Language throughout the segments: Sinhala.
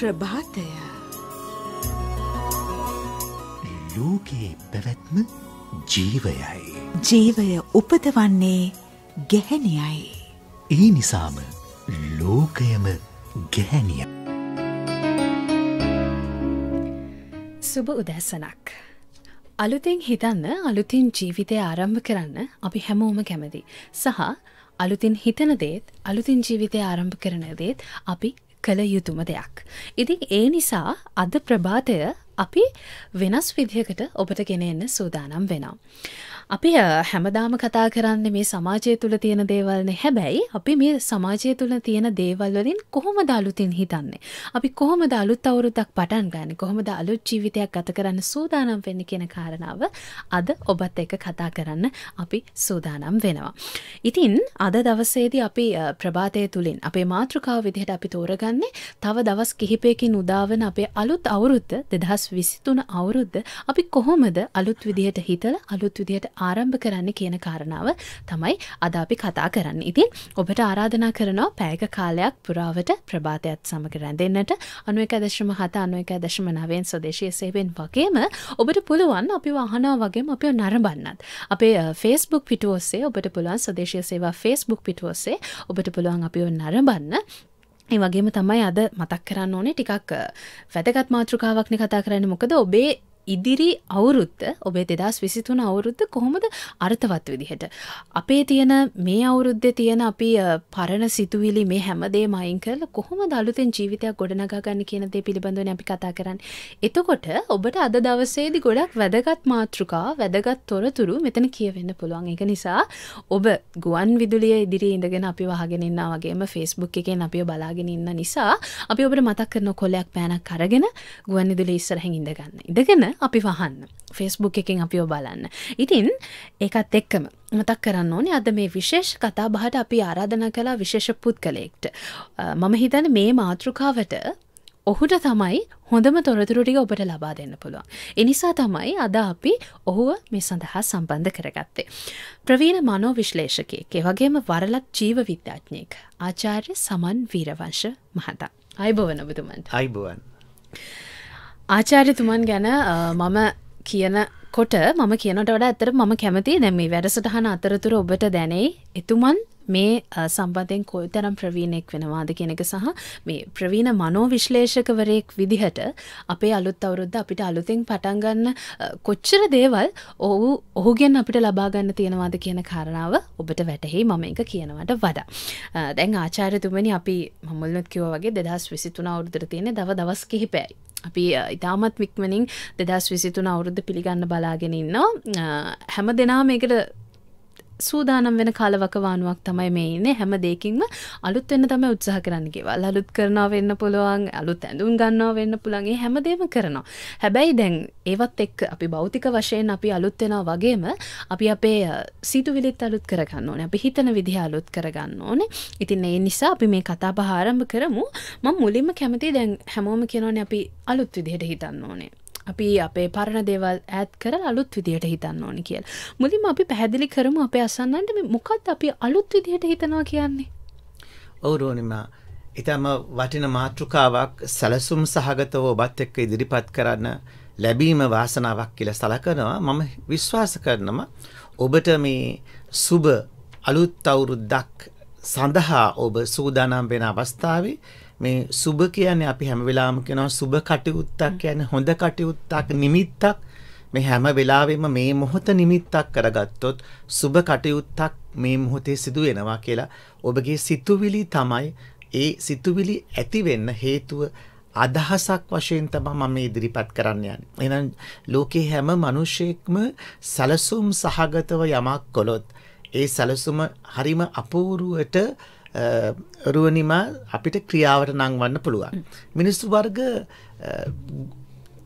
ප්‍රභාතය ලෝකයේ පැවැත්ම ජීවයයි. ජීවය උපදවන්නේ ගැහැනියයි. ඒ නිසාම ලෝකයම ගැහැනිය. සුබ උදැසනක්. අලුතෙන් හිතන්න අලුතින් ජීවිතය ආරම්භ කරන්න අපි හැමෝම කැමති. සහ අලුතින් හිතන දේත් අලුතින් ජීවිතය ආරම්භ කරන දේත් අපි කළ යුතුම දෙයක්. ඉතින් ඒ නිසා අද ප්‍රභාතය අපි වෙනස් විදිහකට ඔබට ගෙනෙන්න සූදානම් වෙනවා. අපි හැමදාම කතා කරන්න මේ සමාජය තුළ තියෙන දේවල්නේ හැබැයි අපි මේ සමාජය තුළ තියෙන දේවල් වලින් කොහොමද අලුතින් හිතන්නේ අපි කොහොමද අලුත් අවුරුද්දක් පටන් ගන්න කොහොමද අලුත් ජීවිතයක් ගත කරන්න සූදානම් වෙන්න කියන කාරණාව අද ඔබත් එක්ක කතා කරන්න අපි සූදානම් වෙනවා ඉතින් අද දවසේදී අපි ප්‍රභාතය තුළින් අපේ මාතෘකාව විදිහට අපි තෝරගන්නේ තව දවස් කිහිපයකින් උදාවන අපේ අලුත් අවුරුද්ද දෙදහස් විසිතුන අවුරුද්ද අපි කොහොමද අලුත් විදිහට හිතල අලුත් විදිහට ආරම්භ කරන්න කියන කාරණාව තමයි අද අපි කතා කරන්න. ඉතින් ඔබට ආරාධනා කරනවා පෑයක කාලයක් පුරාවට ප්‍රභාතයත් සමග රැඳෙන්න්නට අනුවක දශම හත අනුවක දශම නවෙන් ස්වදේශය සේවෙන් වගේම ඔබට පුළුවන් අපි වහනා වගේම අප නරබන්නත්. අපේ ෆස්බුක් පිටුවස්සේ ඔබට පුළුවන් සදේශය සේවා ෆස්බුක් පිටුවස්සේ ඔබට පුළුවන් අපිෝ නරබන්න වගේම තමයි අද මතක් කරන්න ඕනේ ටිකක් වැදගත් මාතෘකාවක්න කතා කරන්න මොකද ඔබේ ඉදිරි අවුරුත්ත ඔබේ දෙදස් විසිතුන අවුරුද්ධ කොහොමද අර්ථවත් විදිහට. අපේ තියෙන මේ අවුරුද්ධ තියෙන අපි පරණ සිතුවිලි මේ හැමදේ මයින් කරල කොහොම දළුතෙන් ජීවිතයක් ගොඩනගාගන්න කියනදේ පිළිබඳව අපි කතා කරන්න. එතකොට ඔබට අද දවසේදි ගොඩක් වැදගත් මාතෘකා වැදගත් තොරතුරු මෙතන කියවෙන්න පුළුවන් එක නිසා ඔබ ගුවන් විදුලිය ඉදිරි ඉඳගෙන අපි වහගෙනන්න වගේම ෆෙස්බුක් එකෙන් අපි බලාගෙන ඉන්න නිසා අපි ඔබට මතක් කරන කොලයක් පෑනක් කරගෙන ගුවන් විදුලි ඉස්සරහැන් ඉඳගන්න. ඉඳගෙන අපි වහන්න ෆෙස්බුක් එකින් අපිෝ බලන්න. ඉතින් ඒකත් එක්කම මතක් කරන්න ඕනේ අද මේ විශේෂ කතා බහට අපි ආරාධන කලා විශේෂ පුද් කළෙක්ට. මම හිතන මේ මාතෘකාවට ඔහුට තමයි හොඳම තොරතුරුටික ඔබට ලබා දෙන්න පුළුවන්. එනිසා තමයි අද අපි ඔහුව මේ සඳහා සම්බන්ධ කරගත්තේ. ප්‍රවීණ මනෝ විශ්ලේෂකයෙක් එවගේම වරලත් ජීව විද්‍යාඥයෙක් ආචාර්ය සමන් වීරවංශ මහතා. අයිබෝවන බුදුමන්ට අයිබුවන්. ආචාර්යතුමන් ගැන මම කියන කොට මම කියනට වඩා ඇතර මම කැමති දැම වැඩසටහන අතරතුර ඔබට දැනෙයි එතුමන් මේ සම්බන්ධයෙන් කොයි තරම් ප්‍රවීණෙක් වෙනවාද කෙනෙක සහ මේ ප්‍රවීණ මනෝ විශ්ලේෂකවරයෙක් විදිහට අපේ අලුත් අවුරුද්ධ අපිට අලුතෙන් පටන්ගන්න කොච්චර දේවල් ඔහු ඔහුගෙන් අපිට ලබාගන්න තියෙනවාද කියන කාරණාව ඔබට වැටහෙයි මම එක කියනවට වඩා දැන් ආචාරතුමනි අපි මමුල්ලත් කිව වගේ දෙදස් විසිතුන අවුරුදුර තියෙන දව දවස් කිහිපයයි අපි ඉතාමත් මික්මනින් දෙදස් විසිතුන අවුරුද්ධ පිළිගන්න බලාගෙනන්නවා හැම දෙනා මේකට සූදානම් වෙන කාලවකවානුවක් තමයි මේ ඉන්නේ හැම දෙයකින්ම අලුත් වෙන්න තමයි උත්සාහ කරන්න ගෙවල් අලුත් කරනවා වෙන්න පුළුවන් අලුත් ඇඳුම් ගන්නවා වෙන්න පුළුවන් ඒ හැමදේම කරනවා හැබැයි දැන් ඒවත් එක්ක අපි භෞතික වශයෙන් අපි අලුත් වෙනවා වගේම අපි අපේ සිතුවිලිත් අලුත් කරගන්න ඕනේ අපි හිතන විදිහ අලුත් කරගන්න ඕනේ ඉතින් ඒ නිසා අපි මේ කතා බහ ආරම්භ කරමු මම මුලින්ම කැමති දැන් හැමෝම කියනෝනේ අපි අලුත් විදිහට හිතන්න ඕනේ අපි අපේ පරණ දේවල් ඇත් කර අලුත් විදියට හිතන්න ඕනි කියල මුලින් අපි පැහැදිලි කරම අප අසන්නට මොකක්ද අපි අලුත් විදිහට හිතනවා කියන්නේ ඔවුරෝනිම ඉතාම වටින මාතෘකාවක් සැලසුම් සහගතව ඔබත් එක්ක ඉදිරිපත් කරන්න ලැබීම වාසනාවක් කියල සලකනවා මම විශ්වාස කරනම ඔබට මේ සුබ අලුත් අවුරුද්දක් සඳහා ඔබ සූදානම් වෙන අවස්ථාවේ මේ සුබ කියන්නේ අපි හැම වෙලාවම කියනවා සුබ කටයුත්තක් කියන්නේ හොඳ කටයුත්තක් නිමිත්තක් මේ හැම වෙලාවෙම මේ මොහොත නිමිත්තක් කරගත්තොත් සුබ කටයුත්තක් මේ මොහොතේ සිදු වෙනවා කියලා ඔබගේ සිතුවිලි තමයි ඒ සිතුවිලි ඇති වෙන්න හේතුව අදහසක් වශයෙන් තමයි මම ඉදිරිපත් කරන්න යන්නේ. එහෙනම් ලෝකේ හැම මිනිසෙක්ම සැලසුම් සහගතව යමක් කළොත් ඒ සැලසුම හරිම අපූර්වට රුවනිම අපිට ක්‍රියාවට නංවන්න පුළුවන්. මිනිස්සු වර්ග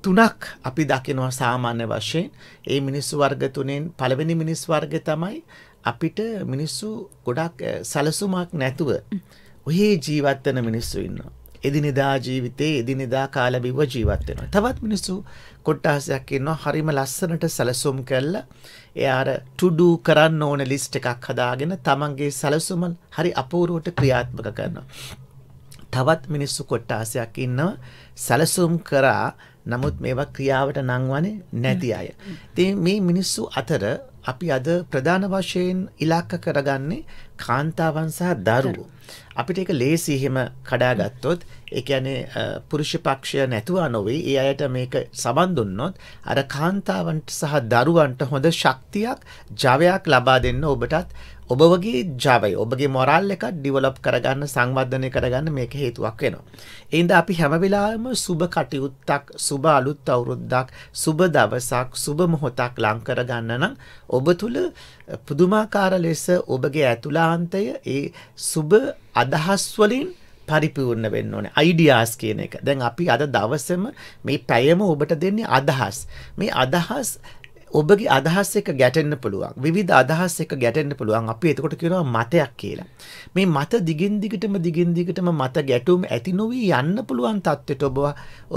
තුනක් අපි දකිනවා සාමාන්‍ය වශයෙන් ඒ මිනිස්සු වර්ග තුනෙන් පළවෙනි මිනිස් වර්ග තමයි අපිට මිනිස්සු ගොඩක් සැලසුමක් නැතුව ඔහේ ජීවත්වන මිනිස්සු ඉන්නවා. එදිනෙදා ජීවිතේ එදිනෙදා කාලබිව ජීවත් වෙනවා. තවත් මිනිස්සු කොට්ටාසයක් ඉන්නවා හරිම ලස්සනට සැලසුම් කරලා එයාර to do කරන්න ඕන ලිස්ට් එකක් හදාගෙන තමන්ගේ සැලසුම හරි අපූර්වට ක්‍රියාත්මක කරනවා. තවත් මිනිස්සු කොට්ටාසයක් ඉන්නවා සැලසුම් කරා නමුත් මේවා ක්‍රියාවට නංවන්නේ නැති අය. ඉතින් මේ මිනිස්සු අතර අපි අද ප්‍රධාන වශයෙන් ඉලක්ක කරගන්නේ කාන්තාවන් සහ දරුවෝ. අපිට ඒක ලේසි එහෙම කඩා ගත්තොත් ඒ කියන්නේ පුරුෂ පක්ෂය නැතුව නොවේ. ඒ අයට මේක සමන් දුන්නොත් අර කාන්තාවන්ට සහ දරුවන්ට හොඳ ශක්තියක්, ජවයක් ලබා දෙන්න ඔබටත් ඔබ වගේ ජාවයි ඔබගේ මොරල් එකක් ඩිවලොප් කරගන්න සංවර්ධනය කරගන්න මේක හේතුවක් වෙනවා. එයින්ද අපි හැමවෙලාම සුබ කටයුත්තක් සුබ අලුත් අවුරුද්දක් සුබ දවසක් සුබ මොහොතක් ලංකරගන්න නම් ඔබ තුළ පුදුමාකාර ලෙස ඔබගේ ඇතුලාන්තය ඒ සුබ අදහස්වලින් පරිපූර්ණ වෙන්න ඕනේ අයිඩියාස් කියන එක. දැන් අපි අද දවසම මේ පැයම ඔබට දෙන්නේ අදහස්. මේ අදහස් ඔබගේ අදහස් එක ගැටෙන්න පුළුවන් විවිධ අදහස් එක ගැටෙන්න පුළුවන් අපි එතකොට කියනවා මතයක් කියලා මේ මත දිගින් දිගටම දිගින් දිගටම මත ගැටුම් ඇති නොවී යන්න පුළුවන් තත්ත්වයට ඔබ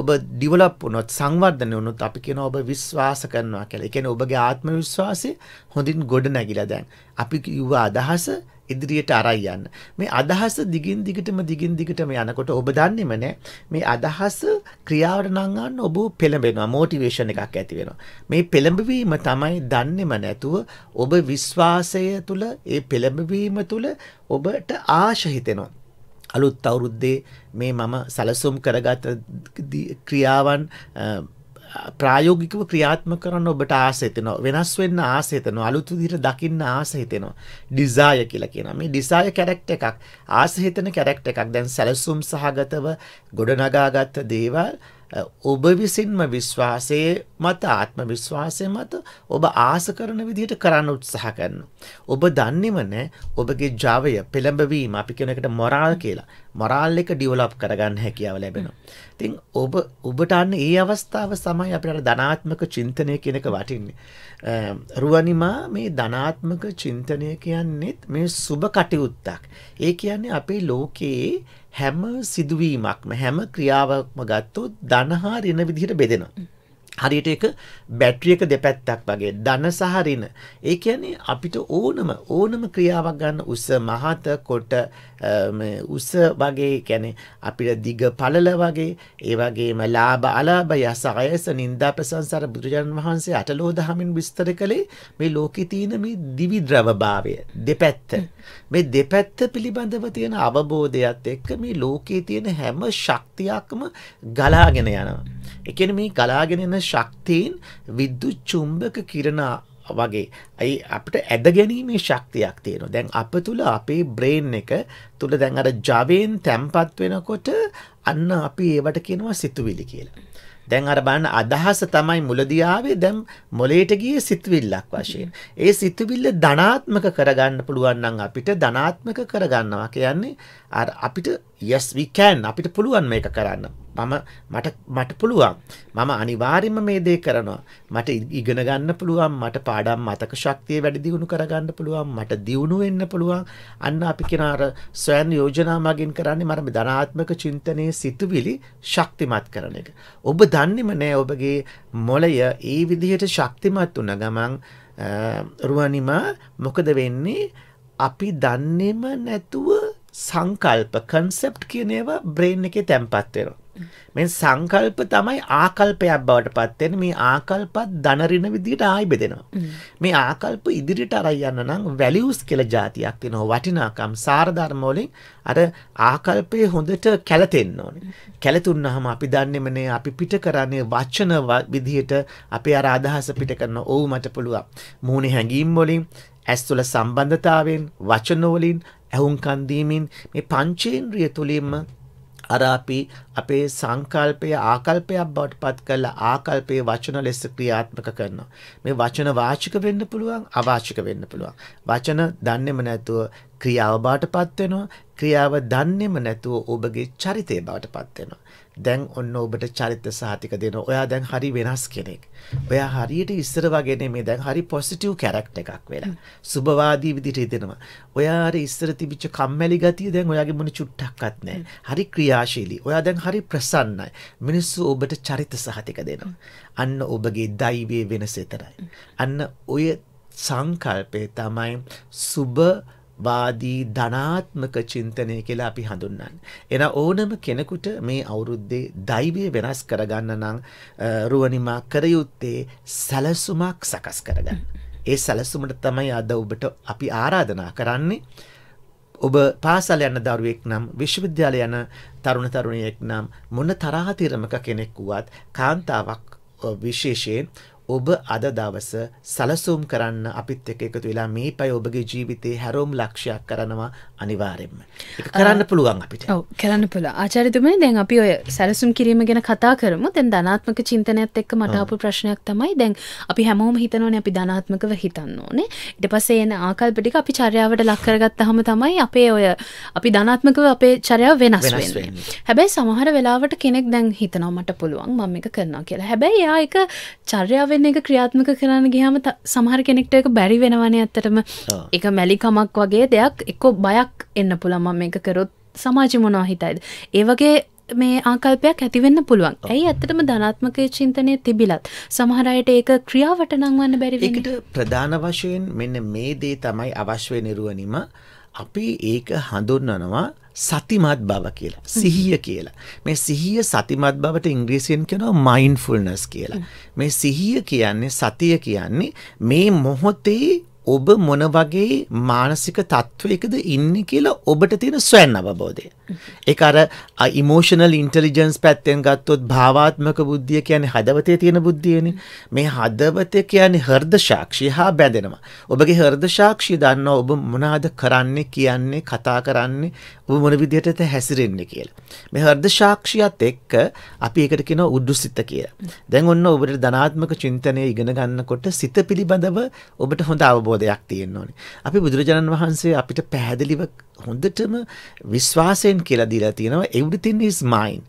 ඔබ ඩිවලොප් වුණොත් සංවර්ධනය වුණොත් අපි කියනවා ඔබ විශ්වාස කරනවා කියලා. ඒ කියන්නේ ඔබගේ ආත්ම විශ්වාසය හොඳින් ගොඩ නැගිලා දැන් අපි කිව්ව අදහස ඉදිරියට අරයි යන්න. මේ අදහස දිගින් දිගටම දිගින් දිගටම යනකොට ඔබ දන්නේම නෑ මේ අදහස ක්‍රියාවට නම් ගන්න ඔබ පෙළඹෙනවා මොටිවේෂන් එකක් ඇති වෙනවා. මේ පෙළඹවීම තමයි දන්නේම නැතුව ඔබ විශ්වාසය තුල ඒ පෙළඹවීම තුල ඔබට ආශ හිතෙනවා. අලුත් අවුරුද්දේ මේ මම සැලසුම් කරගත ක්‍රියාවන් ප්‍රායෝගිකව ක්‍රියාත්මක කරන්න ඔබට ආස හිතෙනවා වෙනස් වෙන්න ආස හිතෙනවා අලුත් විදිහට දකින්න ආස හිතෙනවා ඩිසායර් කියලා කියනවා මේ ඩිසායර් කැරක්ටර් එකක් ආස හිතෙන කැරක්ටර් එකක් දැන් සැලසුම් සහගතව ගොඩනගාගත් දේවල් ඔබ විසින්ම විශ්වාසයේ මත ආත්ම විශ්වාසය මත ඔබ ආස කරන විදිහට කරන්න උත්සාහ කරනවා. ඔබ දන්නේම නැහැ ඔබගේ ජවය පෙළඹවීම අපි කියන එකට මොරාල් කියලා. මරාල් එක ඩිවලොප් කරගන්න හැකියාව ලැබෙනවා. ඉතින් ඔබ ඔබට අන්න ඒ අවස්ථාව තමයි අපිට ධනාත්මක චින්තනය කියන එක වටින්නේ. රුවනිමා මේ ධනාත්මක චින්තනය කියන්නේත් මේ සුබ කටයුත්තක්. ඒ කියන්නේ අපේ ලෝකයේ හැම සිදුවීමක්ම හැම ක්‍රියාවක්ම ගත්තොත් ධනහා රින විදිහට බෙදෙනවා. හරියට එක බැට්‍රියක දෙපැත්තක් වගේ ධන සහරින. ඒ කියන්නේ අපිට ඕනම ඕනම ක්‍රියාවක් ගන්න උස මහත කොට උස වගේ කියන්නේ අපිට දිග පළල වගේ ඒ වගේම ලාභ අලාභ යස අයස නින්දා ප්‍රශංසාර බුදුරජාණන් වහන්සේ අටලෝ දහමින් විස්තර කළේ මේ ලෝකේ තියෙන මේ දිවි ද්‍රවභාවය දෙපැත්ත. මේ දෙපැත්ත පිළිබඳව තියෙන අවබෝධයත් එක්ක මේ ලෝකේ තියෙන හැම ශක්තියක්ම ගලාගෙන යනවා. එකන මේ ගලාගෙනන ශක්තියෙන් විද්දු චුම්භක කිරණා වගේ ඇයි අපට ඇද ගැනීමේ ශක්තියක් තියෙනවා දැන් අප තුළ අපේ බ්‍රේන් එක තුළ දැන් අර ජවයෙන් තැම්පත් වෙනකොට අන්න අපි ඒවට කියනවා සිතුවිලි කියලා. දැන් අර බලන්න අදහස තමයි මුලදී ආවේ දැන් මොලේට ගියේ සිතවිල්ලක් වශයෙන්. ඒ සිතවිල්ල ධනාත්මක කරගන්න පුළුවන් නම් අපිට ධනාත්මක කරගන්නවා කියන්නේ අර අපිට yes we can අපිට පුළුවන් මේක කරන්න මම මට මට පුළුවන් මම අනිවාර්යයෙන්ම මේ දේ කරනවා මට ඉගෙන ගන්න පුළුවන් මට පාඩම් මතක ශක්තිය වැඩි දියුණු කරගන්න පුළුවන් මට දියුණු වෙන්න පුළුවන් අන්න අපි කියන අර ස්වයන් යෝජනා මගින් කරන්නේ මරම ධනාත්මක චින්තනයේ සිතුවිලි ශක්තිමත් කරන එක ඔබ දන්නේම නෑ ඔබගේ මොළය ඒ විදිහට ශක්තිමත් වුණ ගමන් රුවනිම මොකද වෙන්නේ අපි දන්නේම නැතුව සංකල්ප කන්සෙප්ට් කියන ඒවා බ්‍රේන් එකේ තැම්පත් වෙනවා. මේ සංකල්ප තමයි ආකල්පයක් බවට පත් වෙන්නේ. මේ ආකල්පත් දනරින විදිහට ආයි බෙදෙනවා. මේ ආකල්ප ඉදිරියට අරන් යන්න නම් වැලියුස් කියලා જાතියක් තියෙනවා. වටිනාකම් සාරධර්ම වලින් අර ආකල්පයේ හොඳට කැළතෙන්න ඕනේ. කැළතුන්නාම අපි දන්නේම නේ අපි පිට කරන්නේ වචන විදිහට අපේ අර අදහස පිට කරන ඕව මට පුළුවන්. මූණේ හැඟීම් වලින් ඇස්තුල සම්බන්ධතාවෙන් වචනෝලින් ඇහුම්කන් දීමින් මේ පංචේන්ද්‍රිය තුලින්ම අර අපි අපේ සංකල්පය ආකල්පයක් බවට පත් කරලා ආකල්පයේ වචන ලෙස ක්‍රියාත්මක කරනවා. මේ වචන වාචික වෙන්න පුළුවන්, අවාචික වෙන්න පුළුවන්. වචන දන්නේම නැතුව ක්‍රියාව බවට පත් වෙනවා. ක්‍රියාව දන්නේම නැතුව ඔබගේ චරිතය බවට පත් වෙනවා. දැන් ඔන්න ඔබට චරිත සාතික දෙන ඔයා දැන් හරි වෙනස් කෙනෙක්. ඔයා හරියට ඉස්සර වගේ මේ දැන් හරි පොසිටිව් කැරක්ටර් එකක් වෙලා. සුබවාදී විදිහට හිතෙනවා. ඔයා අර ඉස්සර තිබිච්ච කම්මැලි ගතිය දැන් ඔයාගේ මොන චුට්ටක්වත් නැහැ. හරි ක්‍රියාශීලී. ඔයා දැන් හරි ප්‍රසන්නයි. මිනිස්සු ඔබට චරිත සාතික දෙනවා. අන්න ඔබගේ දෛවයේ වෙනස එතරයි. අන්න ඔය සංකල්පය තමයි සුබ වාදී ධනාත්මක චින්තනය කියලා අපි හඳුන්වන්නේ. එන ඕනම කෙනෙකුට මේ අවුරුද්දේ ධෛර්යය වෙනස් කරගන්න නම් රුවනිමා කරයුත්තේ සැලසුමක් සකස් කරගන්න. ඒ සැලසුමට තමයි අද ඔබට අපි ආරාධනා කරන්නේ. ඔබ පාසල් යන දරුවෙක් නම් විශ්වවිද්‍යාලය යන තරුණ තරුණියෙක් නම් මොන තරහ තිරමක කෙනෙක් වුවත් කාන්තාවක් විශේෂයෙන් ඔබ අද දවස සැලසුම් කරන්න අපිත් එක්ක එකතු වෙලා මේ පය ඔබගේ ජීවිතේ හැරෝම් ලක්ෂයක් කරනවා අනිවාර්යෙන්ම. ඒක කරන්න පුළුවන් අපිට. ඔව් කරන්න පුළුවන්. ආචාර්යතුමනි දැන් අපි ඔය සැලසුම් කිරීම ගැන කතා කරමු. දැන් ධනාත්මක චින්තනයත් එක්ක මට ආපු ප්‍රශ්නයක් තමයි දැන් අපි හැමෝම හිතනෝනේ අපි ධනාත්මකව හිතන්න ඕනේ. ඊට පස්සේ එන ආකල්ප ටික අපි චර්යාවට ලක් කරගත්තාම තමයි අපේ ඔය අපි ධනාත්මකව අපේ චර්යාව වෙනස් වෙන්නේ. හැබැයි සමහර වෙලාවට කෙනෙක් දැන් හිතනවා මට පුළුවන් මම මේක කරනවා කියලා. හැබැයි එයා ඒක චර්යාව වෙන එක ක්‍රියාත්මක කරන්න ගියාම සමහර කෙනෙක්ට එක බැරි වෙනවනේ ඇත්තටම එක මැලිකමක් වගේ දෙයක් එක්කෝ බයක් එන්න පුළම මේක කරොත් සමාජ මොනවා හිතයිද ඒවගේ මේ ආකල්පයක් ඇතිවෙන්න පුළුවන් ඇයි ඇත්තටම ධනාත්මක චින්තනය තිබිලත් සමහරයට ඒක ක්‍රියාවට නංවන්න බැරිවිට ප්‍රධාන වශයෙන් මෙන්න මේ දේ තමයි අවශ්‍ය නිරුවනිම අපි ඒක හඳුන්වනවා සතිමත් බව කියලා සිහිය කියලා මේ සිහිය සතිමත් බවට ඉංග්‍රීසියෙන් කියනවා මයින්ඩ්ෆුල්නස් කියලා මේ සිහිය කියන්නේ සතිය කියන්නේ මේ මොහොතේ ඔබ මොන වගේ මානසික තත්ත්වයකද ඉන්න කියලා ඔබට තියෙන ස්වයන් අවබෝධය. ඒක අර ඉමෝෂනල් ඉන්ටෙලිජන්ස් පැත්තෙන් ගත්තොත් භාවාත්මක බුද්ධිය කියන්නේ හදවතේ තියෙන බුද්ධියනේ. මේ හදවතේ කියන්නේ හෘද සාක්ෂිය හා බැඳෙනවා. ඔබගේ හෘද සාක්ෂිය දන්නවා ඔබ මොනවාද කරන්නේ කියන්නේ කතා කරන්නේ ඔබ මොන විදිහටද හැසිරෙන්නේ කියලා. මේ හෘද සාක්ෂියත් එක්ක අපි ඒකට කියනවා උද්දුසිත කියලා. දැන් ඔන්න ඔබට ධනාත්මක චින්තනය ඉගෙන ගන්නකොට සිත පිළිබඳව ඔබට හොඳ අවබෝධයක් අවබෝධයක් තියෙන්න ඕනේ. අපි බුදුරජාණන් වහන්සේ අපිට පැහැදිලිව හොඳටම විශ්වාසයෙන් කියලා දීලා තියෙනවා everything is mine.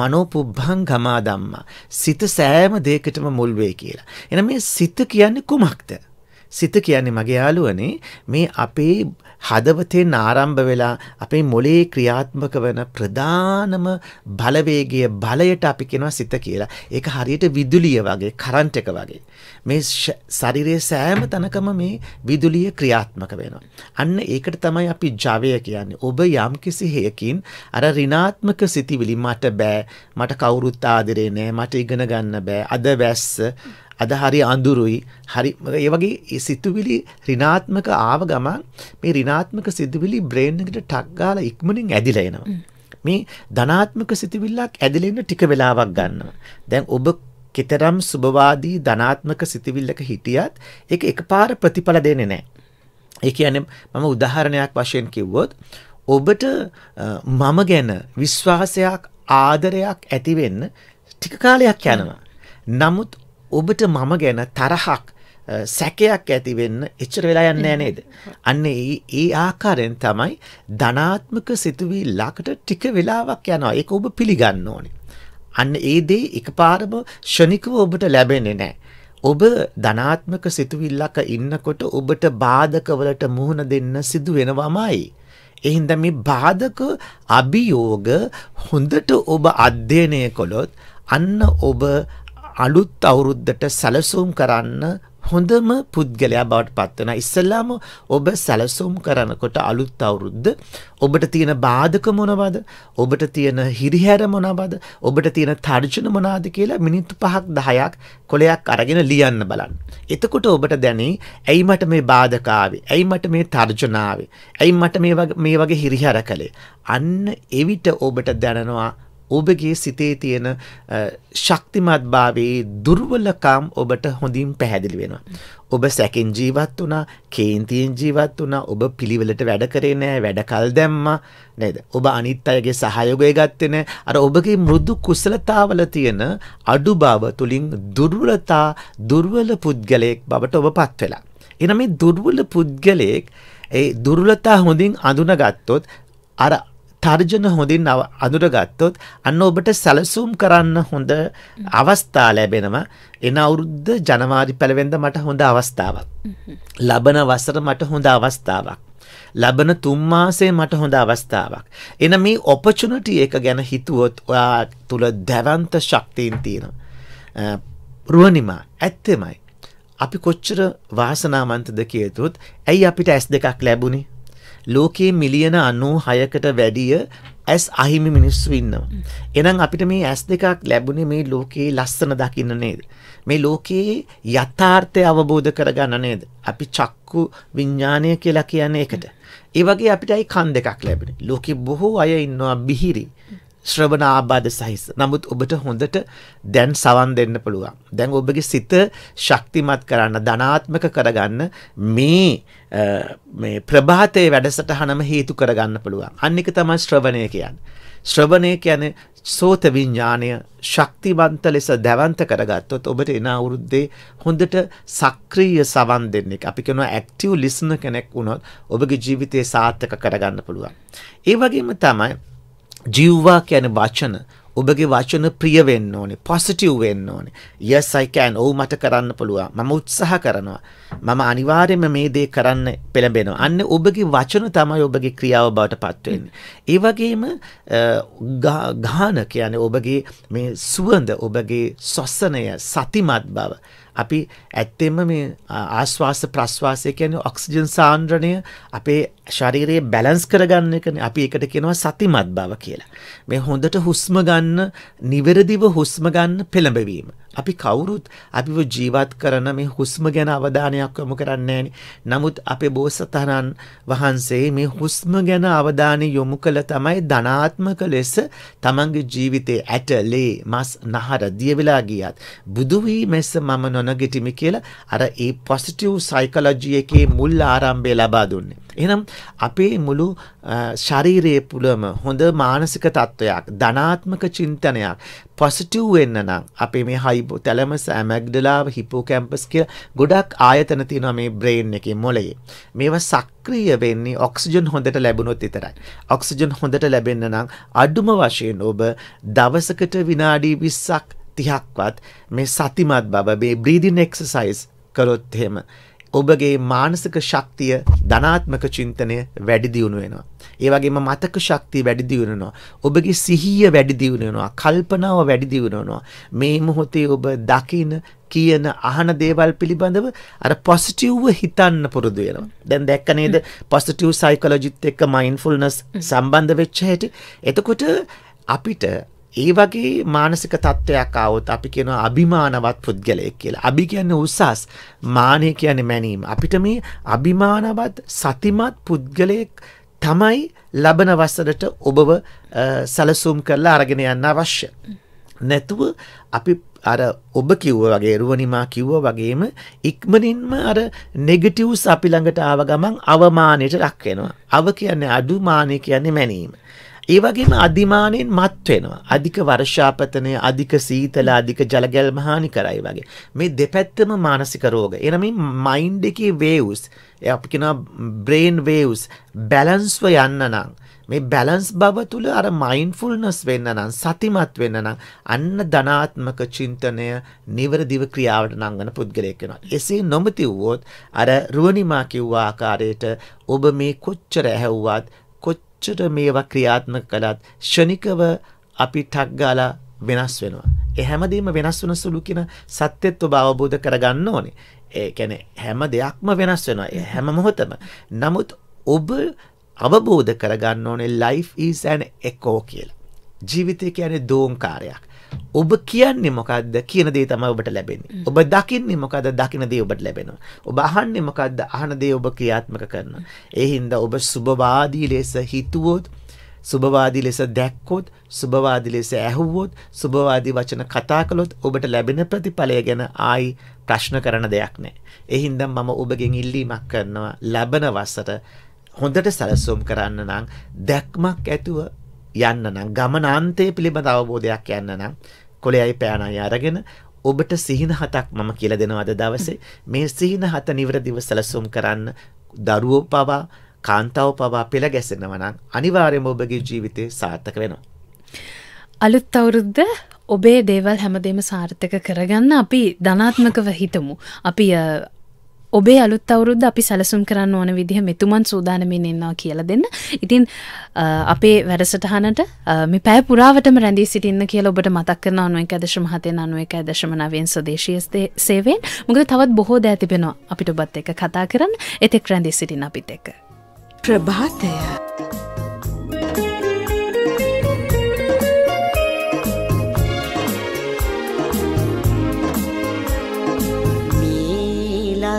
මනෝපුබ්බං ගමා ධම්මා. සිත සෑම දෙයකටම මුල් වෙයි කියලා. එහෙනම් මේ සිත කියන්නේ කුමක්ද? සිත කියන්නේ මගේ යාළුවනේ මේ අපේ හදවතෙන් ආරම්භ වෙලා අපේ මොලේ ක්‍රියාත්මක වන ප්‍රධානම බලවේගය බලයට අපි කෙනවා සිත කියලා. ඒක හරියට විදුලිය වගේ කරන්ට් එක වගේ. මේ ශරීරයේ සෑම තැනකම මේ විදුලිය ක්‍රියාත්මක වෙනවා. අන්න ඒකට තමයි අපි ජවය කියන්නේ. ඔබ යම් කිසි හේකින් අර ඍණාත්මක සිතිවිලි මට බෑ, මට කවුරුත් ආදරේ නෑ, මට ඉගෙන ගන්න බෑ, අද වැස්ස අද හරි අඳුරුයි හරි ඒ වගේ සිතුවිලි ඍණාත්මක ආව ගමන් මේ ඍණාත්මක සිතුවිලි බ්‍රේන් එකට ටක් ගාලා ඉක්මනින් ඇදිලා එනවා. මේ ධනාත්මක සිතුවිල්ලක් ඇදලෙන්න ටික වෙලාවක් ගන්නවා. දැන් ඔබ කතරම් සුබවාදී ධනාත්මක සිතුවිල්ලක හිටියත් ඒක එකපාර ප්‍රතිඵල දෙන්නේ නැහැ. ඒ කියන්නේ මම උදාහරණයක් වශයෙන් කිව්වොත් ඔබට මම ගැන විශ්වාසයක් ආදරයක් ඇතිවෙන්න ටික කාලයක් යනවා. නමුත් ඔබට මම ගැන තරහක් සැකයක් ඇතිවෙන්න එච්චර වෙලා යන්න නේද. අන්න ඒ ඒ ආකාරයෙන් තමයි ධනාත්මක සිතුවී ලකට ටික වෙලාවක් යනවා ඒක ඔබ පිළිගන්න ඕනේ. අන්න ඒ දේ එක පාරම ෂණිකව ඔබට ලැබෙන්නේ නෑ. ඔබ ධනාත්මක සිතුවිල්ලක ඉන්නකොට ඔබට බාධකවලට මුහුණ දෙන්න සිදු වෙනවමයි. එහින්ද මේ බාධක අභියෝග හොඳට ඔබ අධ්‍යයනය කොළොත් අන්න ඔබ අලුත් අවුරුද්දට සැලසුම් කරන්න හොඳම පුද්ගලයා බවට පත් වෙනවා. ඉස්සෙල්ලාම ඔබ සැලසුම් කරනකොට අලුත් අවුරුද්ද ඔබට තියෙන බාධක මොනවද? ඔබට තියෙන හිරිහැර මොනවද? ඔබට තියෙන තර්ජන මොනවද කියලා මිනිත්තු 5ක් 10ක් කොලයක් අරගෙන ලියන්න බලන්න. එතකොට ඔබට දැනෙයි ඇයි මට මේ බාධක ඇයි මට මේ තර්ජන ඇයි මට මේ වගේ හිරිහැර කළේ? අන්න එවිට ඔබට දැනනවා ඔබගේ සිතේ තියෙන ශක්තිමත් භාවයේ දුර්වලකම් ඔබට හොඳින් පැහැදිලි වෙනවා. ඔබ සැකින් ජීවත් වුණා කේන්තියෙන් ජීවත් වුණා ඔබ පිළිවෙලට වැඩ කරේ නෑ වැඩකල් දැම්මා නේද ඔබ අනිත් අයගේ සහයෝගය ගත්තේ නෑ අර ඔබගේ මෘදු කුසලතාවල තියෙන අඩු බව තුලින් දුර්වලතා දුර්වල පුද්ගලයෙක් බවට ඔබපත් වෙලා එහෙනම් මේ දුර්වල පුද්ගලයෙක් ඒ දුර්වලතා හොඳින් අඳුනගත්තොත් අර තර්ජන හොඳින් අඳුරගත්තොත් අන්න ඔබට සැලසුම් කරන්න හොඳ අවස්ථා ලැබෙනවා එන අවුරුද්ද ජනවාරි පළවෙනිද මට හොඳ අවස්ථාවක්. ලබන වසර මට හොඳ අවස්ථාවක්. ලබන තුන් මාසේ මට හොඳ අවස්ථාවක්. එන මේ ඔපචුනිටි එක ගැන හිතුවොත් ඔයා තුල දැවන්ත ශක්තියින් තියෙනවා. රුවනිමා ඇත්තෙමයි. අපි කොච්චර වාසනාවන්තද කියතොත් ඇයි අපිට S2ක් ලැබුණේ? ලෝකයේ මිලියන 96කට වැඩිය ඇස් අහිමි මිනිස්සු ඉන්නවා. එහෙනම් අපිට මේ ඇස් දෙකක් ලැබුණේ මේ ලෝකයේ ලස්සන දකින්න නේද? මේ ලෝකයේ යථාර්ථය අවබෝධ කරගන්න නේද? අපි චක්කු විඥානය කියලා කියන්නේ ඒකට. ඒ වගේ අපිට අයි කන් දෙකක් ලැබෙන. ලෝකේ බොහෝ අය ඉන්නවා බිහිරි. ශ්‍රවණ ආබාධ සහිත. නමුත් ඔබට හොඳට දැන් සවන් දෙන්න පුළුවන්. දැන් ඔබගේ සිත ශක්තිමත් කරන්න, ධනාත්මක කරගන්න මේ මේ ප්‍රභාතයේ වැඩසටහනම හේතු කරගන්න පුළුවන්. අන්න එක තමයි ශ්‍රවණය කියන්නේ. ශ්‍රවණය කියන්නේ සෝත විඥාණය ශක්තිවන්ත ලෙස දැවන්ත කරගත්තොත් ඔබට එන අවුරුද්දේ හොඳට සක්‍රීය සවන් දෙන්නෙක් අපි කියනවා ඇක්ටිව් ලිස්නර් කෙනෙක් වුණොත් ඔබගේ ජීවිතය සාර්ථක කරගන්න පුළුවන්. ඒ වගේම තමයි ජීවවා කියන වචන ඔබගේ වචන ප්‍රිය වෙන්න ඕනේ පොසිටිව් වෙන්න ඕනේ yes i can ඔව් මට කරන්න පුළුවන් මම උත්සාහ කරනවා මම අනිවාර්යයෙන්ම මේ දේ කරන්න පෙළඹෙනවා අන්න ඔබගේ වචන තමයි ඔබගේ ක්‍රියාව බවට පත් වෙන්නේ ඒ වගේම ගාන කියන්නේ ඔබගේ මේ සුවඳ ඔබගේ සොස්සනය සතිමත් බව අපි ඇත්තෙම මේ ආශ්වාස ප්‍රශ්වාසය කියන්නේ ඔක්සිජන් සාන්ද්‍රණය අපේ ශරීරයේ බැලන්ස් කරගන්න එකනේ. අපි ඒකට කියනවා සතිමත් බව කියලා. මේ හොඳට හුස්ම ගන්න, නිවැරදිව හුස්ම ගන්න පෙළඹවීම. අපි කවුරුත් අපිව ජීවත් කරන මේ හුස්ම ගැන අවධානයක් යොමු කරන්නේ නමුත් අපේ බෝසතාණන් වහන්සේ මේ හුස්ම ගැන අවධානය යොමු කළ තමයි ධනාත්මක ලෙස තමන්ගේ ජීවිතේ ඇට ලේ මස් නහර දියවිලා ගියත් බුදු වීමෙස මම නොනගිටිමි කියලා අර ඒ පොසිටිව් සයිකොලොජි එකේ මුල් ආරම්භය ලබා දුන්නේ. එහෙනම් අපේ මුළු ශරීරයේ පුලම හොඳ මානසික තත්ත්වයක් ධනාත්මක චින්තනයක් පොසිටිව් වෙන්න නම් අපේ මේ හයිබෝ තැලමස් ඇමැග්ඩලා හිපෝකැම්පස් කියලා ගොඩක් ආයතන තියෙනවා මේ බ්‍රේන් එකේ මොළයේ. මේවා සක්‍රිය වෙන්නේ ඔක්සිජන් හොඳට ලැබුණොත් විතරයි. ඔක්සිජන් හොඳට ලැබෙන්න නම් අඩුම වශයෙන් ඔබ දවසකට විනාඩි 20ක් 30ක්වත් මේ සතිමත් බව මේ බ්‍රීදින් එක්සර්සයිස් කරොත් එහෙම ඔබගේ මානසික ශක්තිය ධනාත්මක චින්තනය වැඩි දියුණු වෙනවා. ඒ වගේම මතක ශක්තිය වැඩි දියුණු වෙනවා. ඔබගේ සිහිය වැඩි දියුණු වෙනවා. කල්පනාව වැඩි දියුණු වෙනවා. මේ මොහොතේ ඔබ දකින කියන අහන දේවල් පිළිබඳව අර පොසිටිව්ව හිතන්න පුරුදු වෙනවා. දැන් දැක්ක නේද පොසිටිව් සයිකොලොජිත් එක්ක මයින්ඩ්ෆුල්නස් සම්බන්ධ වෙච්ච හැටි. එතකොට අපිට ඒ වගේ මානසික තත්ත්වයක් આવොත් අපි කියනවා අභිමානවත් පුද්ගලයෙක් කියලා. අභි කියන්නේ උසස්, මානෙ කියන්නේ මැනීම. අපිට මේ අභිමානවත් සතිමත් පුද්ගලයෙක් තමයි ලබන වසරට ඔබව සැලසුම් කරලා අරගෙන යන්න අවශ්‍ය. නැතුව අපි අර ඔබ කිව්ව වගේ රුවනිමා කිව්ව වගේම ඉක්මනින්ම අර නෙගටිව්ස් අපි ළඟට ආව ගමන් අවමානයට ලක් වෙනවා. අව කියන්නේ අඩු මානෙ කියන්නේ මැනීම. ඒ වගේම අධිමානයෙන් මත් වෙනවා. අධික වර්ෂාපතනය, අධික සීතල, අධික ජලගැල්ම හානි කරයි වගේ. මේ දෙපැත්තම මානසික රෝග. එනම් මේ මයින්ඩ් එකේ වේව්ස්, ඒ අපි කියනවා බ්‍රේන් වේව්ස් බැලන්ස්ව යන්න නම් මේ බැලන්ස් බව තුළ අර මයින්ෆුල්නස් වෙන්න නම් සතිමත් වෙන්න නම් අන්න ධනාත්මක චින්තනය නිවරදිව ක්‍රියාවට නංගන පුද්ගලයෙක් වෙනවා. එසේ නොමති වුවොත් අර රුවනිමා කිව්වා ආකාරයට ඔබ මේ කොච්චර ඇහැව්වත් කොච්චර මේවා ක්‍රියාත්මක කළත් ෂණිකව අපි ටක් ගාලා වෙනස් වෙනවා. ඒ හැමදේම වෙනස් වෙන සුළු කියන සත්‍යත්ව බව අවබෝධ කරගන්න ඕනේ. ඒ කියන්නේ හැම දෙයක්ම වෙනස් වෙනවා. ඒ හැම මොහොතම. නමුත් ඔබ අවබෝධ කරගන්න ඕනේ life is an echo කියලා. ජීවිතය කියන්නේ දෝංකාරයක්. ඔබ කියන්නේ මොකද්ද කියන දේ තමයි ඔබට ලැබෙන්නේ. ඔබ දකින්නේ මොකද්ද දකින දේ ඔබට ලැබෙනවා. ඔබ අහන්නේ මොකද්ද අහන දේ ඔබ ක්‍රියාත්මක කරනවා. ඒ හින්දා ඔබ සුබවාදී ලෙස හිතුවොත්, සුබවාදී ලෙස දැක්කොත්, සුබවාදී ලෙස ඇහුවොත්, සුබවාදී වචන කතා කළොත් ඔබට ලැබෙන ප්‍රතිඵලය ගැන ආයි ප්‍රශ්න කරන දෙයක් නැහැ. ඒ හින්දා මම ඔබගෙන් ඉල්ලීමක් කරනවා ලබන වසර හොඳට සැලසුම් කරන්න නම් දැක්මක් ඇතුව යන්න නම් ගමනාන්තය පිළිබඳ අවබෝධයක් යන්න නම් කොළයයි පෑනයි අරගෙන ඔබට සිහින හතක් මම කියලා දෙනවා අද දවසේ මේ සිහින හත නිවරදිව සැලසුම් කරන්න දරුවෝ පවා කාන්තාව පවා පෙළ ගැසෙනවා නම් අනිවාර්යයෙන්ම ඔබගේ ජීවිතේ සාර්ථක වෙනවා. අලුත් අවුරුද්ද ඔබේ දේවල් හැමදේම සාර්ථක කරගන්න අපි ධනාත්මකව හිතමු. අපි ඔබේ අලුත් අවුරුද්ද අපි සැලසුම් කරන්න ඕන විදිහ මෙතුමන් සූදානමින් ඉන්නවා කියලා දෙන්න. ඉතින් අපේ වැඩසටහනට මේ පැය පුරාවටම රැඳී සිටින්න කියලා ඔබට මතක් කරන 91.7 91.9 ස්වදේශීය සේවයෙන්. මොකද තවත් බොහෝ දෑ තිබෙනවා අපිට ඔබත් එක්ක කතා කරන්න. එතෙක් රැඳී සිටින්න අපිත් එක්ක. ප්‍රභාතය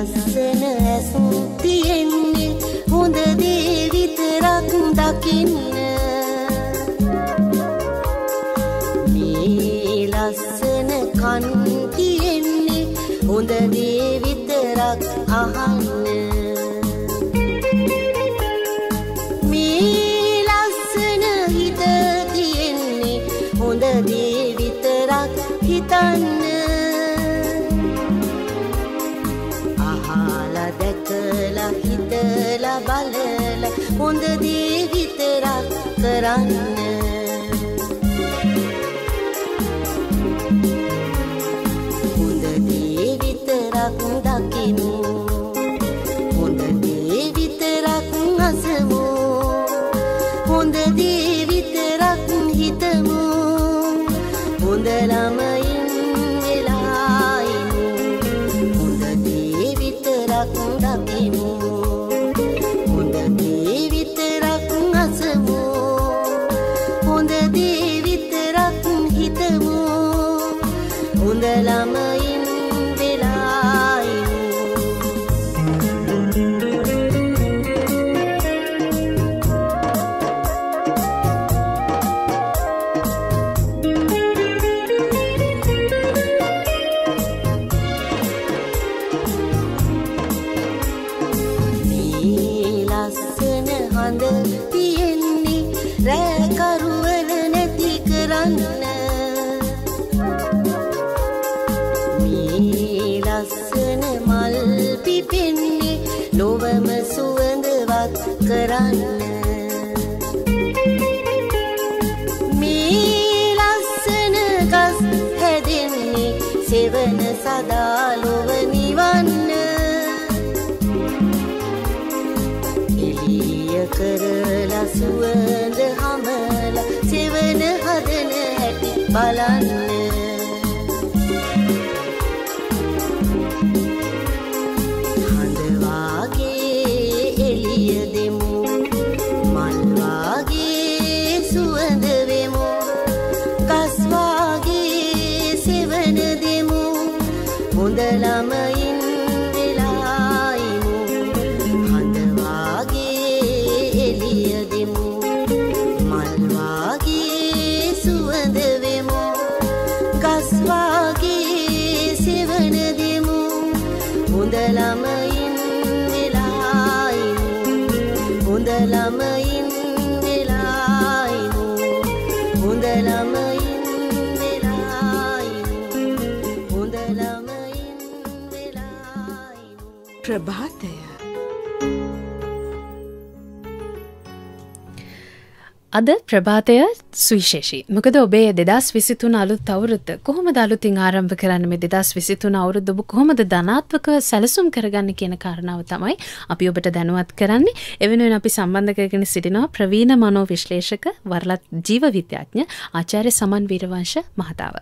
ලස්සන ඇසුම් තියෙන්නේ හොඳ දේ විතරක් දකින්න මේ ලස්සන කන් තියෙන්නේ හොඳ දේ විතරක් අහන්න तरह balance. ප්‍රභාතය අද ප්‍රභාතය සුවිශේෂී මොකද ඔබේ දෙදස් විසිතුන අලුත් අවුරුද්ද කොහොම දලුතින් ආරම්භ කරන්න මේ දෙදස් විසිතුන අවුරුද්ද ඔබ කොහොමද ධනාත්මකව සැලසුම් කරගන්න කියන කාරණාව තමයි අපි ඔබට දැනුවත් කරන්නේ එවෙනුවෙන් අපි සම්බන්ධ කරගෙන සිටිනවා ප්‍රවීණ මනෝ විශ්ලේෂක වරලත් ජීව විද්‍යාඥ ආචාර්ය සමන් වීරවංශ මහතාව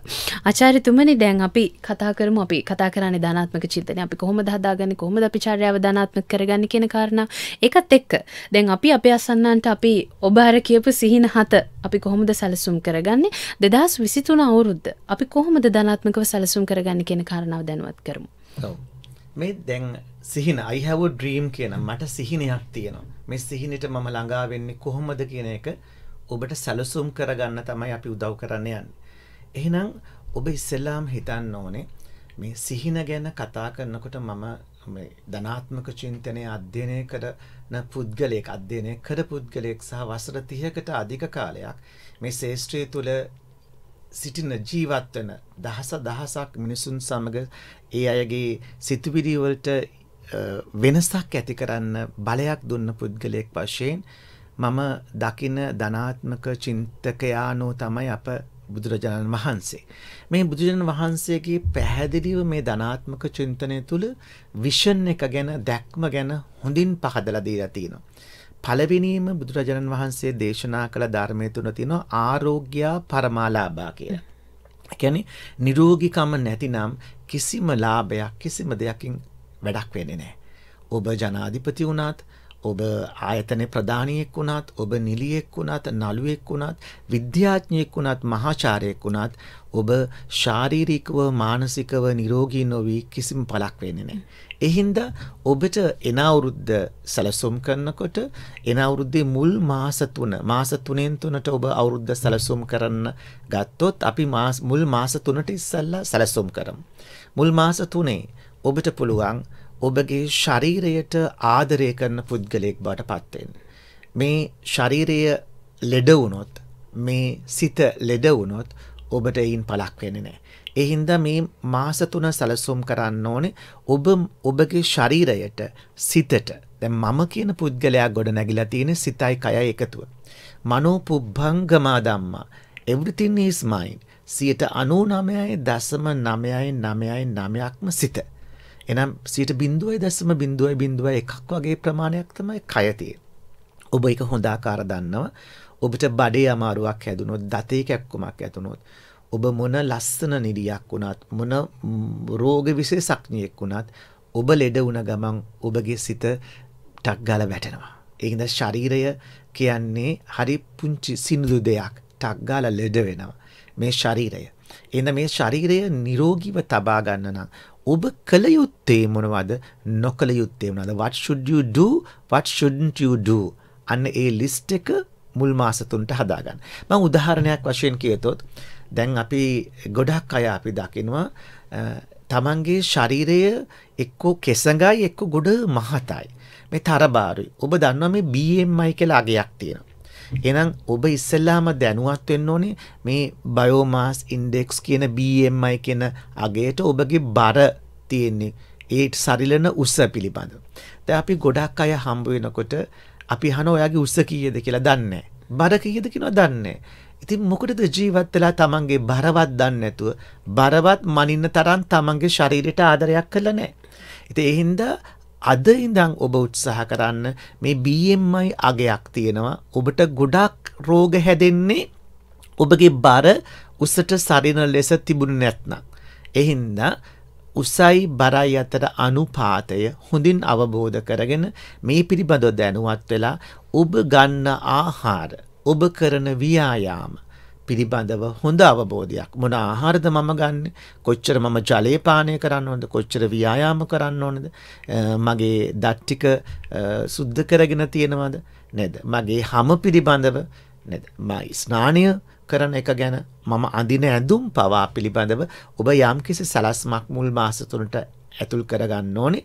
ආචාර්යතුමනි දැන් අපි කතා කරමු අපි කතා කරන්නේ ධනාත්මක චින්තනය අපි කොහොමද හදාගන්නේ කොහොමද අපි චර්යාව ධනාත්මක කරගන්නේ කියන කාරණා ඒකත් එක්ක දැන් අපි අපේ අසන්නන්ට අපි ඔබ අර කියපු සිහින හත අපි කොහොමද සැලසුම් කරගන්නේ දෙදස් විසිතුන අවුරුද්ද අපි කොහොමද ධනාත්මකව සැලසුම් කරගන්න කියෙන කාරණාව දැනුවත් කරමු මේ දැන් සිහින අයිහැව ඩ්‍රීම් කියන මට සිහිනයක් තියෙනවා මේ සිහිනට මම ළඟා වෙන්නේ කොහොමද කියන එක ඔබට සැලසුම් කරගන්න තමයි අපි උදව් කරන්න යන්න එහෙනම් ඔබ ඉස්සෙල්ලාම් හිතන්න ඕනේ මේ සිහින ගැන කතා කරනකොට මම ධනාත්මක චින්තනය අධ්‍යයනය කරන පුද්ගලයෙක් අධ්‍යයනය කර පුද්ගලයෙක් සහ වසර තිහකට අධික කාලයක් මේ ශේෂත්‍රය තුළ සිටින ජීවත් වන දහස දහසක් මිනිසුන් සමග ඒ අයගේ සිතුවිරිවලට වෙනසක් ඇති කරන්න බලයක් දුන්න පුද්ගලයෙක් වශයෙන් මම දකින ධනාත්මක චින්තකයානෝ තමයි අප බුදුරජාණන් වහන්සේ. මේ බුදුරජාණන් වහන්සේගේ පැහැදිලිව මේ ධනාත්මක චින්තනය තුළ විෂන් එක ගැන දැක්ම ගැන හොඳින් පහදලා දීලා තියෙනවා. පළවෙනිම බුදුරජාණන් වහන්සේ දේශනා කළ ධර්මය තුන තියෙනවා ආරෝග්‍ය පරමාලාභා කියලා. කියන්නේ නිරෝගීකම නැතිනම් කිසිම ලාභයක් කිසිම දෙයකින් වැඩක් වෙන්නේ නැහැ. ඔබ ජනාධිපති වුණත් ඔබ ආයතන ප්‍රධානියෙක් වුණත් ඔබ නිලියෙක් වුණත් නළුවෙක් වුණත් විද්‍යාඥයෙක් වුණත් මහාචාර්යෙක් වුණත් ඔබ ශාරීරිකව මානසිකව නිරෝගී නොවී කිසිම පලක් වෙන්නේ නැහැ. එහින්ද ඔබට එන අවුරුද්ද සැලසුම් කරනකොට එන අවුරුද්දේ මුල් මාස 3 මාස 3න් 3ට ඔබ අවුරුද්ද සැලසුම් කරන්න ගත්තොත් අපි මුල් මාස 3ට ඉස්සෙල්ලා සැලසුම් කරමු. මුල් මාස 3 ඔබට පුළුවන් ඔබගේ ශරීරයට ආදරය කරන පුද්ගලයෙක් බවට පත්වෙන්. මේ ශරීරය ලෙඩවුනොත් මේ සිත ලෙඩවුනොත් ඔබට එයින් පලක් වෙන නෑ. එහින්ද මේ මාසතුන සැලසුම් කරන්න ඕනේ ඔබ ඔබගේ ශරීරයට සිතට දැ මම කියන පුද්ගලයා ගොඩ නැගිලා තියෙන සිතයි කය එකතුව. මනෝ පුබ්භංගමා දම්මා එවරිතින් ඉස්මයින් සියට අනූ නමයයි දසම නමයයි නමයයි නමයක්ම සිත. එනම් 0.0.0 එකක් වගේ ප්‍රමාණයක් තමයි කය ඔබ ඒක හොඳ ආකාර දන්නවා. ඔබට බඩේ අමාරුවක් හැදුනොත්, දතේ කැක්කුමක් ඇතුනොත්, ඔබ මොන ලස්සන නිරියක් වුණත්, මොන රෝග විශේෂඥයෙක් වුණත්, ඔබ ලෙඩ වුණ ගමන් ඔබගේ සිත ටක් ගාලා වැටෙනවා. ඒකද ශරීරය කියන්නේ හරි පුංචි සිනිඳු දෙයක්. ටක් ගාලා ලෙඩ වෙනවා. මේ ශරීරය. එන මේ ශරීරය නිරෝගීව තබා ගන්න නම් ඔබ කළ යුත්තේ මොනවද නොකළ යුත්තේ මොනවද what should you do what shouldn't you do අන්න ඒ ලිස්ට් එක මුල් මාස තුනට හදාගන්න මම උදාහරණයක් වශයෙන් කියතොත් දැන් අපි ගොඩක් අය අපි දකිනවා තමන්ගේ ශරීරය එක්කෝ කෙසඟයි එක්කෝ ගොඩ මහතයි මේ තරබාරුයි ඔබ දන්නවා මේ BMI කියලා අගයක් තියෙනවා එහෙනම් ඔබ ඉස්සෙල්ලාම දැනුවත් වෙන්න ඕනේ මේ බයෝමාස් ඉන්ඩෙක්ස් කියන BMI කියන අගයට ඔබගේ බර තියෙන්නේ ඒ සරිලන උස පිළිබඳ. දැන් අපි ගොඩක් අය හම්බ වෙනකොට අපි අහන ඔයාගේ උස කීයද කියලා දන්නේ බර කීයද කියනවා දන්නේ ඉතින් මොකටද ජීවත් වෙලා තමන්ගේ බරවත් දන්නේ නැතුව බරවත් මනින්න තරම් තමන්ගේ ශරීරයට ආදරයක් කළා නැහැ. ඉතින් ඒ හින්දා අද ඉඳං ඔබ උත්සාහ කරන්න මේ BMI අගයක් තියෙනවා ඔබට ගොඩක් රෝග හැදෙන්නේ ඔබගේ බර උසට සරින ලෙස තිබුණ නැත්නම්. එහින්ද උසයි බරයි අතර අනුපාතය හොඳින් අවබෝධ කරගෙන මේ පිළිබඳව දැනුවත් වෙලා ඔබ ගන්න ආහාර ඔබ කරන ව්‍යායාම පිළිබඳව හොඳ අවබෝධයක් මොන ආහාරද මම ගන්න කොච්චර මම ජලය පානය කරන්න ඕනද කොච්චර ව්‍යායාම කරන්න ඕනද මගේ දත් ටික සුද්ධ කරගෙන තියෙනවද නේද මගේ හැම පිළිබඳව නේද මා ස්නානය කරන එක ගැන මම අඳින ඇඳුම් පවා පිළිබඳව ඔබ යම්කිසි සලස්මක් මුල් මාස තුනට ඇතුල් කරගන්න ඕනේ.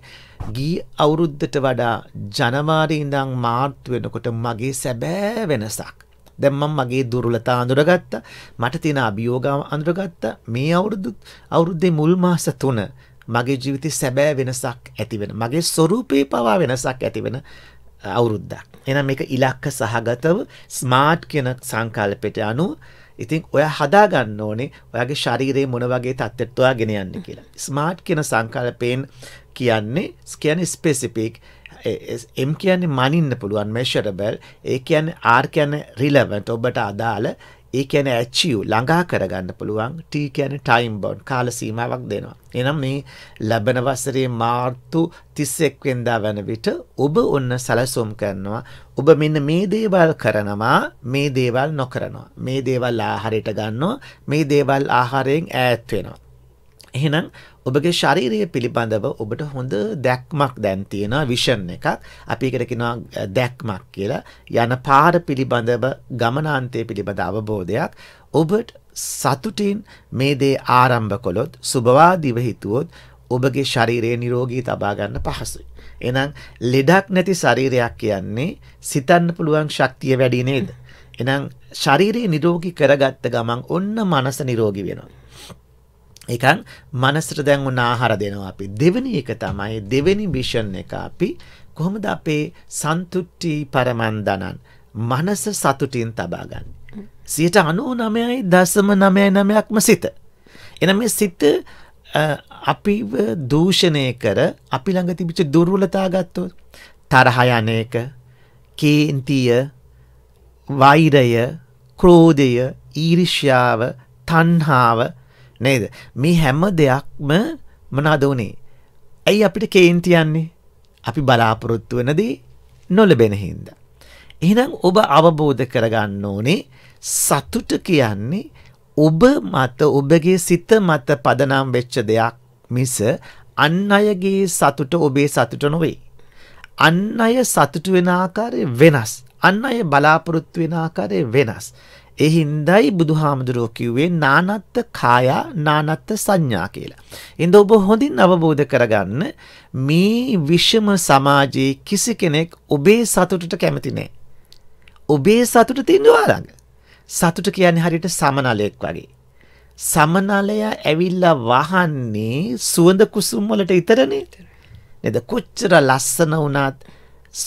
ගී අවුරුද්දට වඩා ජනවාරි ඉඳන් මාර්තු වෙනකොට මගේ සැබෑ වෙනසක් දැන් මම මගේ දුර්වලතා අඳුරගත්තා. මට තියෙන අභියෝග අඳුරගත්තා. මේ අවුරුදු අවුරුද්දේ මුල් මාස 3 මගේ ජීවිතේ සැබෑ වෙනසක් ඇති වෙන. මගේ ස්වરૂපේ පවා වෙනසක් ඇති වෙන අවුරුද්දක්. එහෙනම් මේක ඉලක්ක සහගතව ස්මාර්ට් කියන සංකල්පයට අනුව ඉතින් ඔය හදාගන්න ඕනේ ඔයාගේ ශරීරයේ මොන වගේ තත්ත්වයට ඔයා ගෙන යන්නේ කියලා. ස්මාර්ට් කියන සංකල්පයෙන් කියන්නේ කියන්නේ ස්පෙસિෆික් එම් කියන්නේ මනින්න පුළුවන් මෙෂරබල් ඒ කියන්නේ ආර් කියන්නේ රිලෙවන්ට් ඔබට අදාළ ඒ කියන්නේ ඇචීව් ළඟා කරගන්න පුළුවන් T කියන්නේ ටයිම් බවුන්ඩ් කාල සීමාවක් දෙනවා. එනම් මේ ලැබෙන වසරේ මාර්තු 31 වෙනිදා වෙන විට ඔබ ඔන්න සැලසුම් කරනවා. ඔබ මෙන්න මේ දේවල් කරනවා, මේ දේවල් නොකරනවා. මේ දේවල් ආහාරයට ගන්නවා, මේ දේවල් ආහාරයෙන් ඈත් වෙනවා. එහෙනම් ඔබගේ ශරීරය පිළිබඳව ඔබට හොඳ දැක්මක් දැන් තියෙන විෂන් එකක් අපි එකට කියනවා දැක්මක් කියලා යන පාර පිළිබඳව ගමනාන්තය පිළිබඳ අවබෝධයක් ඔබට සතුටින් මේ දේ ආරම්භ කළොත් සුබවාදීව හිතුවොත් ඔබගේ ශරීරයේ නිරෝගී තබා ගන්න පහසුයි. එහෙනම් ලෙඩක් නැති ශරීරයක් කියන්නේ සිතන්න පුළුවන් ශක්තිය වැඩි නේද? එහෙනම් ශරීරය නිරෝගී කරගත්ත ගමන් ඔන්න මනස නිරෝගී වෙනවා. එකන් මනසට දැන් උන ආහාර දෙනවා අපි. දෙවෙනි එක තමයි දෙවෙනි විෂන් එක අපි කොහොමද අපේ සන්තුට්ටි පරමන් දනන් මනස සතුටින් තබා ගන්න. 99.99%ක්ම සිත. එන මේ සිත අපිව දූෂණය කර අපි ළඟ තිබිච්ච දුර්වලතා ගත්තොත් තරහ යන එක, කේන්තිය, වෛරය, ක්‍රෝධය, ඊර්ෂ්‍යාව, තණ්හාව නේද? මේ හැම දෙයක්ම මොනවාද උනේ? ඇයි අපිට කේන්ති යන්නේ? අපි බලාපොරොත්තු වෙන දේ නොලැබෙන හින්දා. එහෙනම් ඔබ අවබෝධ කරගන්න ඕනේ සතුට කියන්නේ ඔබ මත ඔබගේ සිත මත පදනම් වෙච්ච දෙයක් මිස අන් අයගේ සතුට ඔබේ සතුට නොවේ. අන් අය සතුට වෙන ආකාරය වෙනස්. අන් අය බලාපොරොත්තු වෙන ආකාරය වෙනස්. ඒ හින්දායි බුදුහාමුදුරුවෝ කිව්වේ නානත්ත් කාය නානත්ත් සංඥා කියලා. ඉන්ද ඔබ හොඳින් අවබෝධ කරගන්න මේ විෂම සමාජයේ කිසි කෙනෙක් ඔබේ සතුටට කැමති නෑ. ඔබේ සතුට තියෙනවා ළඟ. සතුට කියන්නේ හරියට සමනලයක් වගේ. සමනලය ඇවිල්ලා වහන්නේ සුවඳ කුසුම් වලට විතරනේ. නේද? කොච්චර ලස්සන වුණත්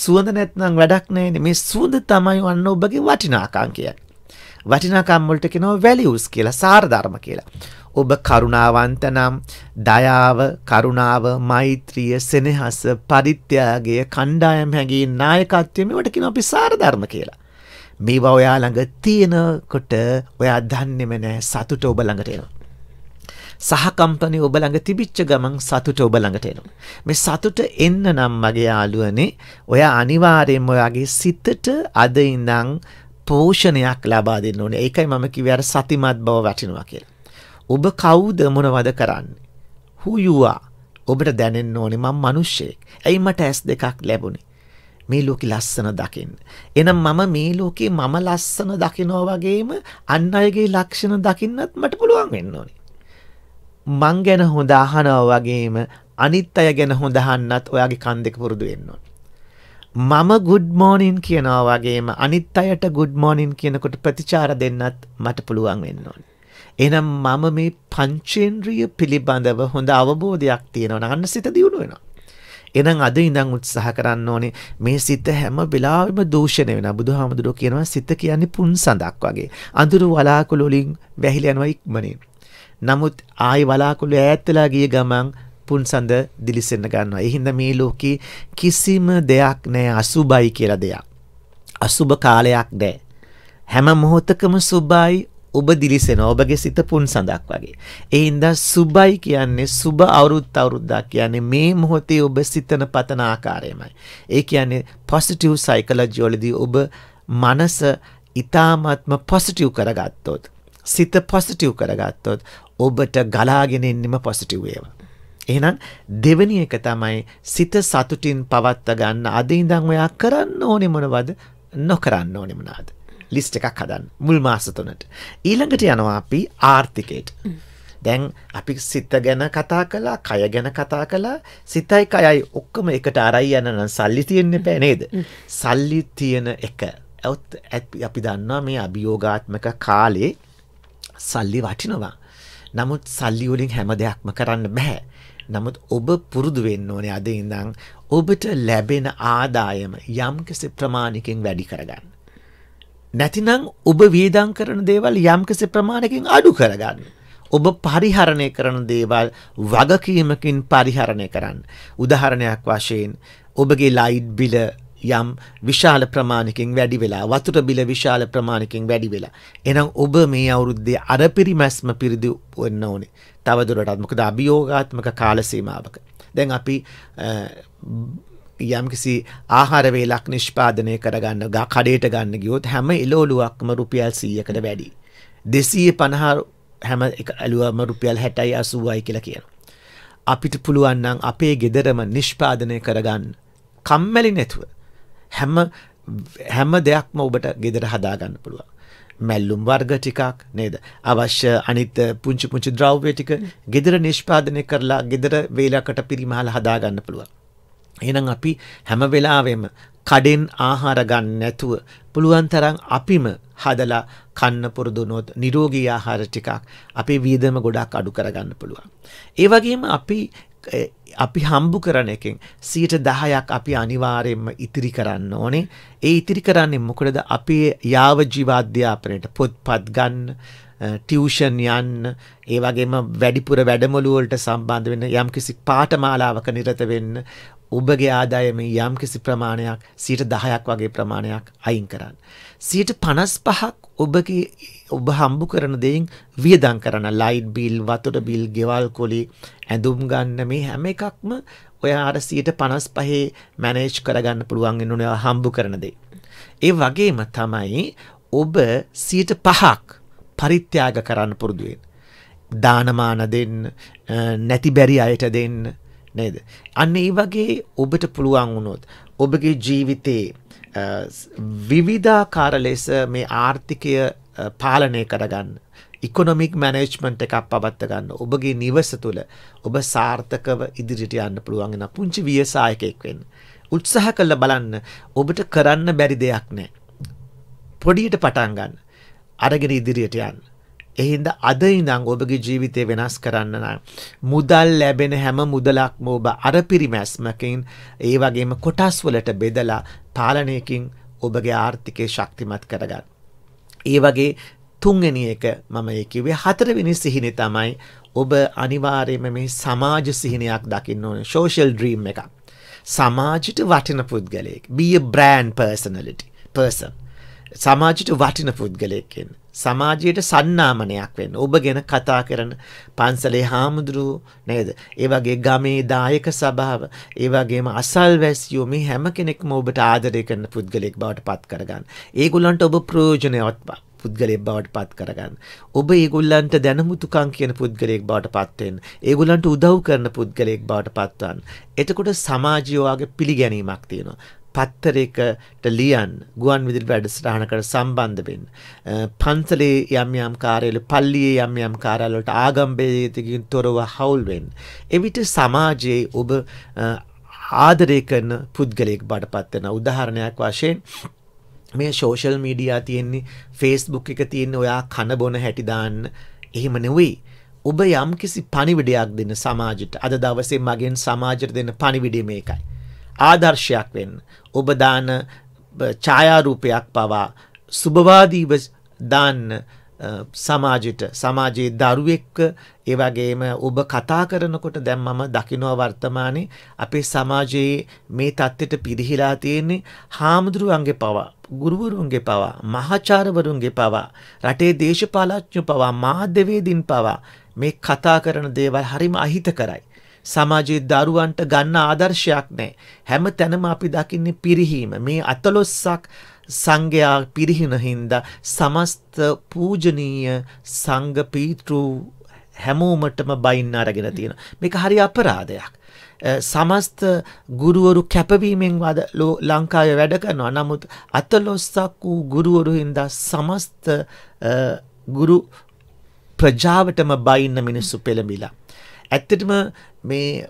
සුවඳ නැත්නම් වැඩක් නැහැ මේ සුවඳ තමයි වන්න ඔබගේ වටිනාකම් කියන්නේ. වටිනාකම් වලට කියනවා values කියලා සාරධර්ම කියලා. ඔබ කරුණාවන්ත නම් දයාව, කරුණාව, මෛත්‍රිය, සෙනෙහස, පරිත්‍යාගය, කණ්ඩායම් හැඟීම්, නායකත්වය මේවට කියනවා අපි සාරධර්ම කියලා. මේවා ඔයා ළඟ තියෙනකොට ඔයා දන්නේම නැහැ සතුට ඔබ ළඟට එනවා. සහකම්පනය ඔබ ළඟ තිබිච්ච ගමන් සතුට ඔබ ළඟට එනවා. මේ සතුට එන්න නම් මගේ යාළුවනේ ඔයා අනිවාර්යයෙන්ම ඔයාගේ සිතට අද ඉඳන් පෝෂණයක් ලබා දෙන්න ඕනේ. ඒකයි මම කිව්වේ අර සතිමත් බව වටිනවා කියලා. ඔබ කවුද මොනවද කරන්නේ? who you are. ඔබට දැනෙන්න ඕනේ මම මිනිස්සෙක්. ඇයි මට ඇස් දෙකක් ලැබුණේ? මේ ලෝකේ ලස්සන දකින්න. එහෙනම් මම මේ ලෝකේ මම ලස්සන දකිනවා වගේම අන් අයගේ ලක්ෂණ දකින්නත් මට පුළුවන් වෙන්න ඕනේ. මං ගැන හොඳ අහනවා වගේම අනිත් අය ගැන හොඳ අහන්නත් ඔයාගේ කන් දෙක පුරුදු වෙන්න ඕනේ. මම ගුඩ්මෝනින් කියනවා වගේම අනිත් අයට ගුඩ්මෝනින් කියනකොට ප්‍රතිචාර දෙන්නත් මට පුළුවන් වෙන්න ඕන. එනම් මම මේ පංචේන්ද්‍රිය පිළිබඳව හොඳ අවබෝධයක් තියෙනවා අන්න සිත දියුණු වෙනවා. එනම් අද ඉඳන් උත්සාහ කරන්න ඕනේ මේ සිත හැම වෙලාවෙම දූෂණය වෙනවා. බුදුහාමුදුරුවෝ කියනවා සිත කියන්නේ පුන්සඳක් වගේ. අඳුරු වලාකුළු වලින් වැහිලා යනවා ඉක්මනින්. නමුත් ආයි වලාකුළු ඈත් වෙලා ගිය ගමන් පුන්සඳ දිලිසෙන්න ගන්නවා. ඒ හින්දා මේ ලෝකේ කිසිම දෙයක් නැහැ අසුබයි කියලා දෙයක්. අසුබ කාලයක් නැහැ. හැම මොහොතකම සුබයි ඔබ දිලිසෙන ඔබගේ සිත පුන් සඳක් වගේ. එයින්ද සුබයි කියන්නේ සුබ අවුරුත් අවුරුද්දක් කියන්නේ මේ මොහොතේ ඔබ සිතන පතන ආකාරයමයි. ඒ කියන්නේ පොසිටිව් සයිකලජිවලදී ඔබ මනස ඉතාමත්ම පොසිටිව් කරගත්තොත් සිත පොසිටිව් කරගත්තොත් ඔබට ගලාගෙන එන්නෙම පොසිටිව් ඒවා. එහෙනම් දෙවෙනි එක තමයි සිත සතුටින් පවත්ව ගන්න අද ඉඳන් ඔයා කරන්න ඕනේ මොනවද නොකරන්න ඕනේ මොනවද ලිස්ට් එකක් හදන්න මුල් මාස තුනට ඊළඟට යනවා අපි ආර්ථිකයට දැන් අපි සිත ගැන කතා කළා කය ගැන කතා කළා සිතයි කයයි ඔක්කොම එකට අරයි යන නම් සල්ලි තියෙන්න බෑ නේද සල්ලි තියෙන එක ඇත් අපි දන්නවා මේ අභියෝගාත්මක කාලේ සල්ලි වටිනවා නමුත් සල්ලි වලින් හැම දෙයක්ම කරන්න බෑ නමුත් ඔබ පුරුදු වෙන්න ඕනේ අද ඉඳන් ඔබට ලැබෙන ආදායම යම්කිසි ප්‍රමාණකින් වැඩි කරගන්න. නැතිනම් ඔබ වියදම් කරන දේවල් යම්කිසි ප්‍රමාණකින් අඩු කරගන්න. ඔබ පරිහරණය කරන දේවල් වගකීමකින් පරිහරණය කරන්න. උදාහරණයක් වශයෙන් ඔබගේ ලයිට් බිල යම් විශාල ප්‍රමාණකින් වැඩි වෙලා වතුර බිල විශාල ප්‍රමාණකින් වැඩි වෙලා. එනම් ඔබ මේ අවුරුද්දේ අර පිරිමැස්ම පිරිදි වෙන්න ඕනේ. තවදුරටත් මොකද අභියෝගාත්මක කාල සීමාවක. දැන් අපි යම්කිසි ආහාර වේලක් නිෂ්පාදනය කරගන්න කඩේට ගන්න ගියොත් හැම එළවලුවක්ම රුපියල් 100කට වැඩි. 250 හැම එළවලුවම රුපියල් 60යි 80යි කියලා කියනවා. අපිට පුළුවන් නම් අපේ ගෙදරම නිෂ්පාදනය කරගන්න කම්මැලි නැතුව හැම හැම දෙයක්ම ඔබට ගෙදර හදාගන්න පුළුවන්. මැල්ලුම් වර්ග ටිකක් නේද? අවශ්‍ය අනිත් පුංචි පුංචි ද්‍රව්‍ය ටික gedara නිෂ්පාදනය කරලා gedara වේලකට පිරිමහලා හදා ගන්න පුළුවන්. එහෙනම් අපි හැම වෙලාවෙම කඩෙන් ආහාර ගන්න නැතුව පුළුවන් තරම් අපිම හදලා කන්න පුරුදු වුණොත් නිරෝගී ආහාර ටිකක් අපේ වියදම ගොඩක් අඩු කරගන්න පුළුවන්. ඒ වගේම අපි අපි හම්බු කරන එකෙන් සියට දහයක් අපි අනිවාරයෙන්ම ඉතිරි කරන්න ඕනේ ඒ ඉතිරි කරන්නේ මොකටද අපේ යාව ජීවාධ්‍යාපනයට පොත්පත් ගන්න ටියවෂන් යන්න ඒ වගේම වැඩිපුර වැඩමුළුවලට සම්බන්ධ වෙන්න යම්කිසි පාඨමාලාවක නිරත වෙන්න ඔබගේ ආදායම යම්කිසි ප්‍රමාණයක් සියට දහයක් වගේ ප්‍රමාණයක් අයින් කරන්න. සියට පනස් පහක් ඔබගේ ඔබ හම්බු කරන දෙයින් වියදම් කරන ලයිට් බිල් වතුර බිල් ගෙවල් කොලි ඇඳුම් ගන්න මේ හැම එකක්ම ඔයා අර 155 මැනේජ් කරගන්න පුළුවන් වෙන ඔයා හම්බු කරන දේ. ඒ වගේම තමයි ඔබ 105ක් පරිත්‍යාග කරන්න පුරුදු දානමාන දෙන්න නැති බැරි අයට දෙන්න නේද? අන්න ඒ වගේ ඔබට පුළුවන් වුණොත් ඔබගේ ජීවිතේ විවිධාකාර ලෙස මේ ආර්ථිකය පාලනය කරගන්න. ඉකොනොමික් මැනේජ්මන්ට් එකක් පවත්ත ගන්න ඔබගේ නිවස තුළ ඔබ සාර්ථකව ඉදිරිට යන්න පුළුවන්ගෙන පුංචි වියසායකෙක් වෙන්න. උත්සාහ කළ බලන්න ඔබට කරන්න බැරි දෙයක් නෑ. පොඩියට පටන් ගන්න. අරගෙන ඉදිරියට යන්න. එහින්ද අද ඉඳන් ඔබගේ ජීවිතය වෙනස් කරන්න නම් මුදල් ලැබෙන හැම මුදලක්ම ඔබ අර පිරිමැස්මකින් ඒ වගේම කොටස් වලට බෙදලා පාලනයකින් ඔබගේ ආර්ථිකය ශක්තිමත් කරගන්න. ඒ වගේ තුන්ගනි එක මම ඒ කිව්වේ හතරවෙනි සිහිනේ තමයි ඔබ අනිවාර්යයෙන්ම මේ සමාජ සිහිනයක් දකින්න ඕනේ social dream එකක්. සමාජයට වටින පුද්ගලයෙක්. be a brand personality person. සමාජයට වටින පුද්ගලයෙක් වෙන්න. සමාජයට සන්නාමනයක් වෙන්න. ඔබ ගැන කතා කරන පන්සලේ හාමුදුරු නේද? ඒ වගේ ගමේ දායක සභාව, ඒ වගේම අසල්වැසියෝ මේ හැම කෙනෙක්ම ඔබට ආදරය කරන පුද්ගලෙක් බවට පත් කරගන්න. ඒගොල්ලන්ට ඔබ ප්‍රයෝජනවත් බව. පුද්ගලයෙක් බවට පත් කරගන්න. ඔබ ඒගොල්ලන්ට දැනමුතුකම් කියන පුද්ගලයෙක් බවට පත් වෙන්න. ඒගොල්ලන්ට උදව් කරන පුද්ගලයෙක් බවට පත්වන්න. එතකොට සමාජය ඔයාගේ පිළිගැනීමක් තියෙනවා. පත්තරයකට ලියන් ගුවන් විදිරි වැඩසටහනකට සම්බන්ධ වෙන්න. පන්සලේ යම් යම් කාර්යවල පල්ලියේ යම් යම් කාර්යවලට ආගම්බේදයකින් තොරව හවුල් වෙන්න. එවිට සමාජයේ ඔබ ආදරය කරන පුද්ගලයෙක් බඩපත් වෙන උදාහරණයක් වශයෙන් මේ සෝෂල් මීඩියා තියෙන්නේ ෆේස්බුක් එක තියෙන්නේ ඔයා කන බොන හැටි දාන්න එහෙම නෙවෙයි. ඔබ යම් කිසි පණිවිඩයක් දෙන සමාජයට අද දවසේ මගෙන් සමාජයට දෙන පණිවිඩය මේකයි. ආදර්ශයක් වෙන්න. ඔබදාන ඡායාරූපයක් පවා සුභවාදීව දාන්න සමාජයට සමාජයේ දරුවෙක්ව ඒ වගේම ඔබ කතා කරනකොට දැන් මම දකිනවා වර්තමානයේ අපේ සමාජයේ මේ தත්ත්වයට පිරිහිලා තියෙන්නේ හාමුදුරුවන්ගේ පවා ගුරුවරුන්ගේ පවා මහාචාර්යවරුන්ගේ පවා රටේ දේශපාලඥයෝ පවා මාධ්‍යවේදින් පවා මේ කතා කරන දේවල් හරිම අහිතකරයි සමාජයේ දරුවන්ට ගන්න ආදර්ශයක් නෑ. හැම තැනම අපි දකින්නේ පිරිහීම. මේ අතලොස්සක් සංඝයා පිරිහින හින්දා සමස්ත පූජනීය සංඝ පීතෘ හැමෝමටම බයින්න අරගෙන තියෙන. මේක හරි අපරාධයක්. සමස්ත ගුරුවරු කැපවීමෙන් වද ලංකාවේ වැඩ කරනවා. නමුත් අතලොස්සක් වූ ගුරුවරු හින්දා සමස්ත ගුරු ප්‍රජාවටම බයින්න මිනිස්සු පෙළඹිලා. ඇත්තටම මේ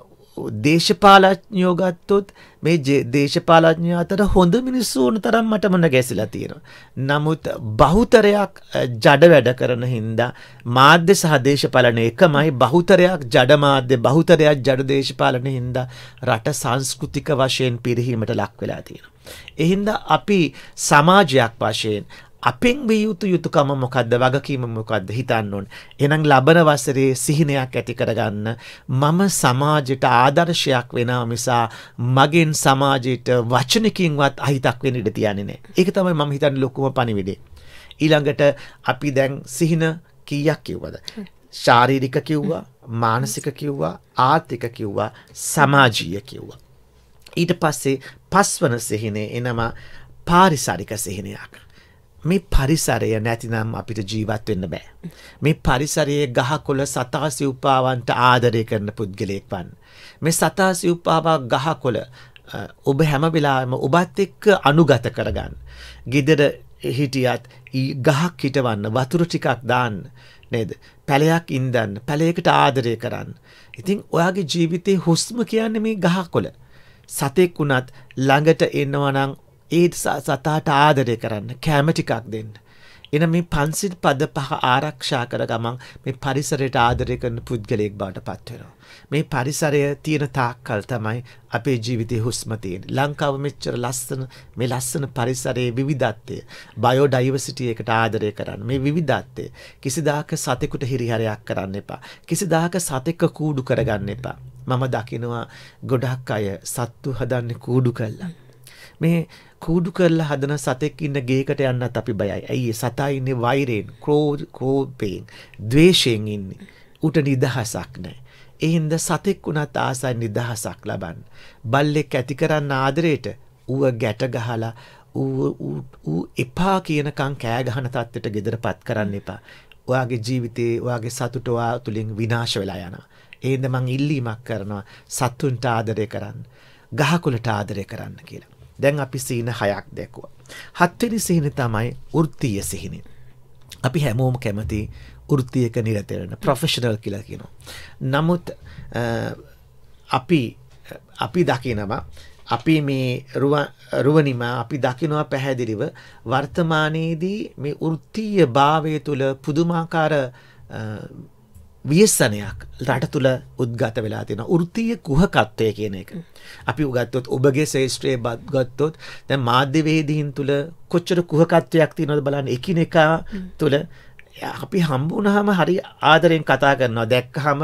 දේශපාලඥයෝ ගත්තොත් මේ දේශපාලඥයෝ අතර හොඳ මිනිස්සු වුණ තරම් මටමන ගැසිලා තියෙනවා. නමුත් බහුතරයක් ජඩ වැඩ කරන හින්දා මාධ්‍ය සහ දේශපාලන එකමයි බහුතරයක් ජඩ මාධ්‍ය බහුතරයක් ජඩ දේශපාලන හින්දා රට සංස්කෘතික වශයෙන් පිරිහීමට ලක් වෙලා තියෙනවා. එහින්දා අපි සමාජයක් වශයෙන් අපෙන් විය යුතු යුතුකම මොකද්ද වගකීම මොකද්ද හිතන්න ඕන. එහෙනම් ලබන වසරේ සිහිනයක් ඇති කරගන්න මම සමාජයට ආදර්ශයක් වෙනවා මිසා මගෙන් සමාජයට වචනකින්වත් අහිතක් වෙන්න ඉඩ තියන්නේ නැහැ. ඒක තමයි මම හිතන්නේ ලොකුම පණිවිඩේ. ඊළඟට අපි දැන් සිහින කීයක් කිව්වද? ශාරීරික කිව්වා, මානසික කිව්වා, ආර්ථික කිව්වා, සමාජීය කිව්වා. ඊට පස්සේ පස්වන සිහිනේ එනම පාරිසරික සිහිනයක්. මේ පරිසරය නැතිනම් අපිට ජීවත් වෙන්න බෑ. මේ පරිසරයේ ගහකොළ සතා සිව්පාවන්ට ආදරය කරන පුද්ගලයෙක් වන්. මේ සතා සිව්පාවා ගහකොළ ඔබ හැම වෙලාවෙම ඔබත් එක්ක අනුගත කරගන්න. গিදර හිටියත් ගහක් හිටවන්න වතුර ටිකක් දාන්න නේද? පැලයක් ඉඳන් පැලයකට ආදරය කරන්න. ඉතින් ඔයාගේ ජීවිතේ හුස්ම කියන්නේ මේ ගහකොළ. සතෙක් වුණත් ළඟට එනවා නම් ඒ සතාට ආදරය කරන්න කෑම ටිකක් දෙන්න. එන මේ පන්සිල් පද පහ ආරක්ෂා කර ගමන් මේ පරිසරයට ආදරය කරන පුද්ගලයෙක් බවට පත්වෙනවා. මේ පරිසරය තියෙන තාක්කල් තමයි අපේ ජීවිතය හුස්මතියෙන්. ලංකාව මෙච්චර ලස්සන මේ ලස්සන පරිසරයේ විවිධත්වය බයෝ ඩයිවසිටිය එකට ආදරය කරන්න මේ විවිධත්වය කිසිදාක සතෙකුට හිරිහරයක් කරන්න එපා. කිසිදාක සතෙක්ක කූඩු කරගන්න එපා. මම දකිනවා ගොඩක් අය සත්තු හදන්න කූඩු කල්ලා. මේ කූඩු කරලා හදන සතෙක් ඉන්න ගේකට යන්නත් අපි බයයි. ඇයි සතා ඉන්නේ වෛරයෙන්, ක්‍රෝධ, කෝපයෙන්, ද්වේෂයෙන් ඉන්නේ. උට නිදහසක් නැහැ. ඒ හින්දා සතෙක් උනත් ආසයි නිදහසක් ලබන්න. බල්ලෙක් ඇති කරන්න ආදරේට ඌව ගැට ගහලා ඌ එපා කියනකම් කෑ ගහන තත්ත්වයට gedarපත් කරන්න එපා. ඔයාගේ ජීවිතේ ඔයාගේ සතුට ඔයා තුලින් විනාශ වෙලා යනවා. ඒ හින්දා මං ඉල්ලීමක් කරනවා සතුන්ට ආදරය කරන්න. ගහකොළට ආදරය කරන්න කියලා. දැන් අපි සීන හයක් දැකුවා. හත්වෙනි සිහින තමයි වෘත්තීය සිහිනි. අපි හැමෝම කැමති වෘත්තියක නිරත වෙන්න ප්‍රොෆෙෂනල් කියලා කියනවා. නමුත් අපි අපි දකිනවා අපි මේ රුවනිම අපි දකිනවා පැහැදිලිව වර්තමානයේදී මේ වෘත්තීය භාවය තුළ පුදුමාකාර වියසනයක් රට තුළ උද්ගත වෙලා තියෙන ෘතිය කුහකත්වය කියන එක. අපි උගත්තොත් ඔබගේ ශේෂත්‍රයේ බත්ගත්තොත් දැන් මාධ්‍යවේදීන් තුළ කොච්චර කුහකත්වයක් තියෙනවද බලන්න එකිනෙකා තුළ අපි හම්බුනහම හරි ආදරෙන් කතා කරනවා දැක්කහම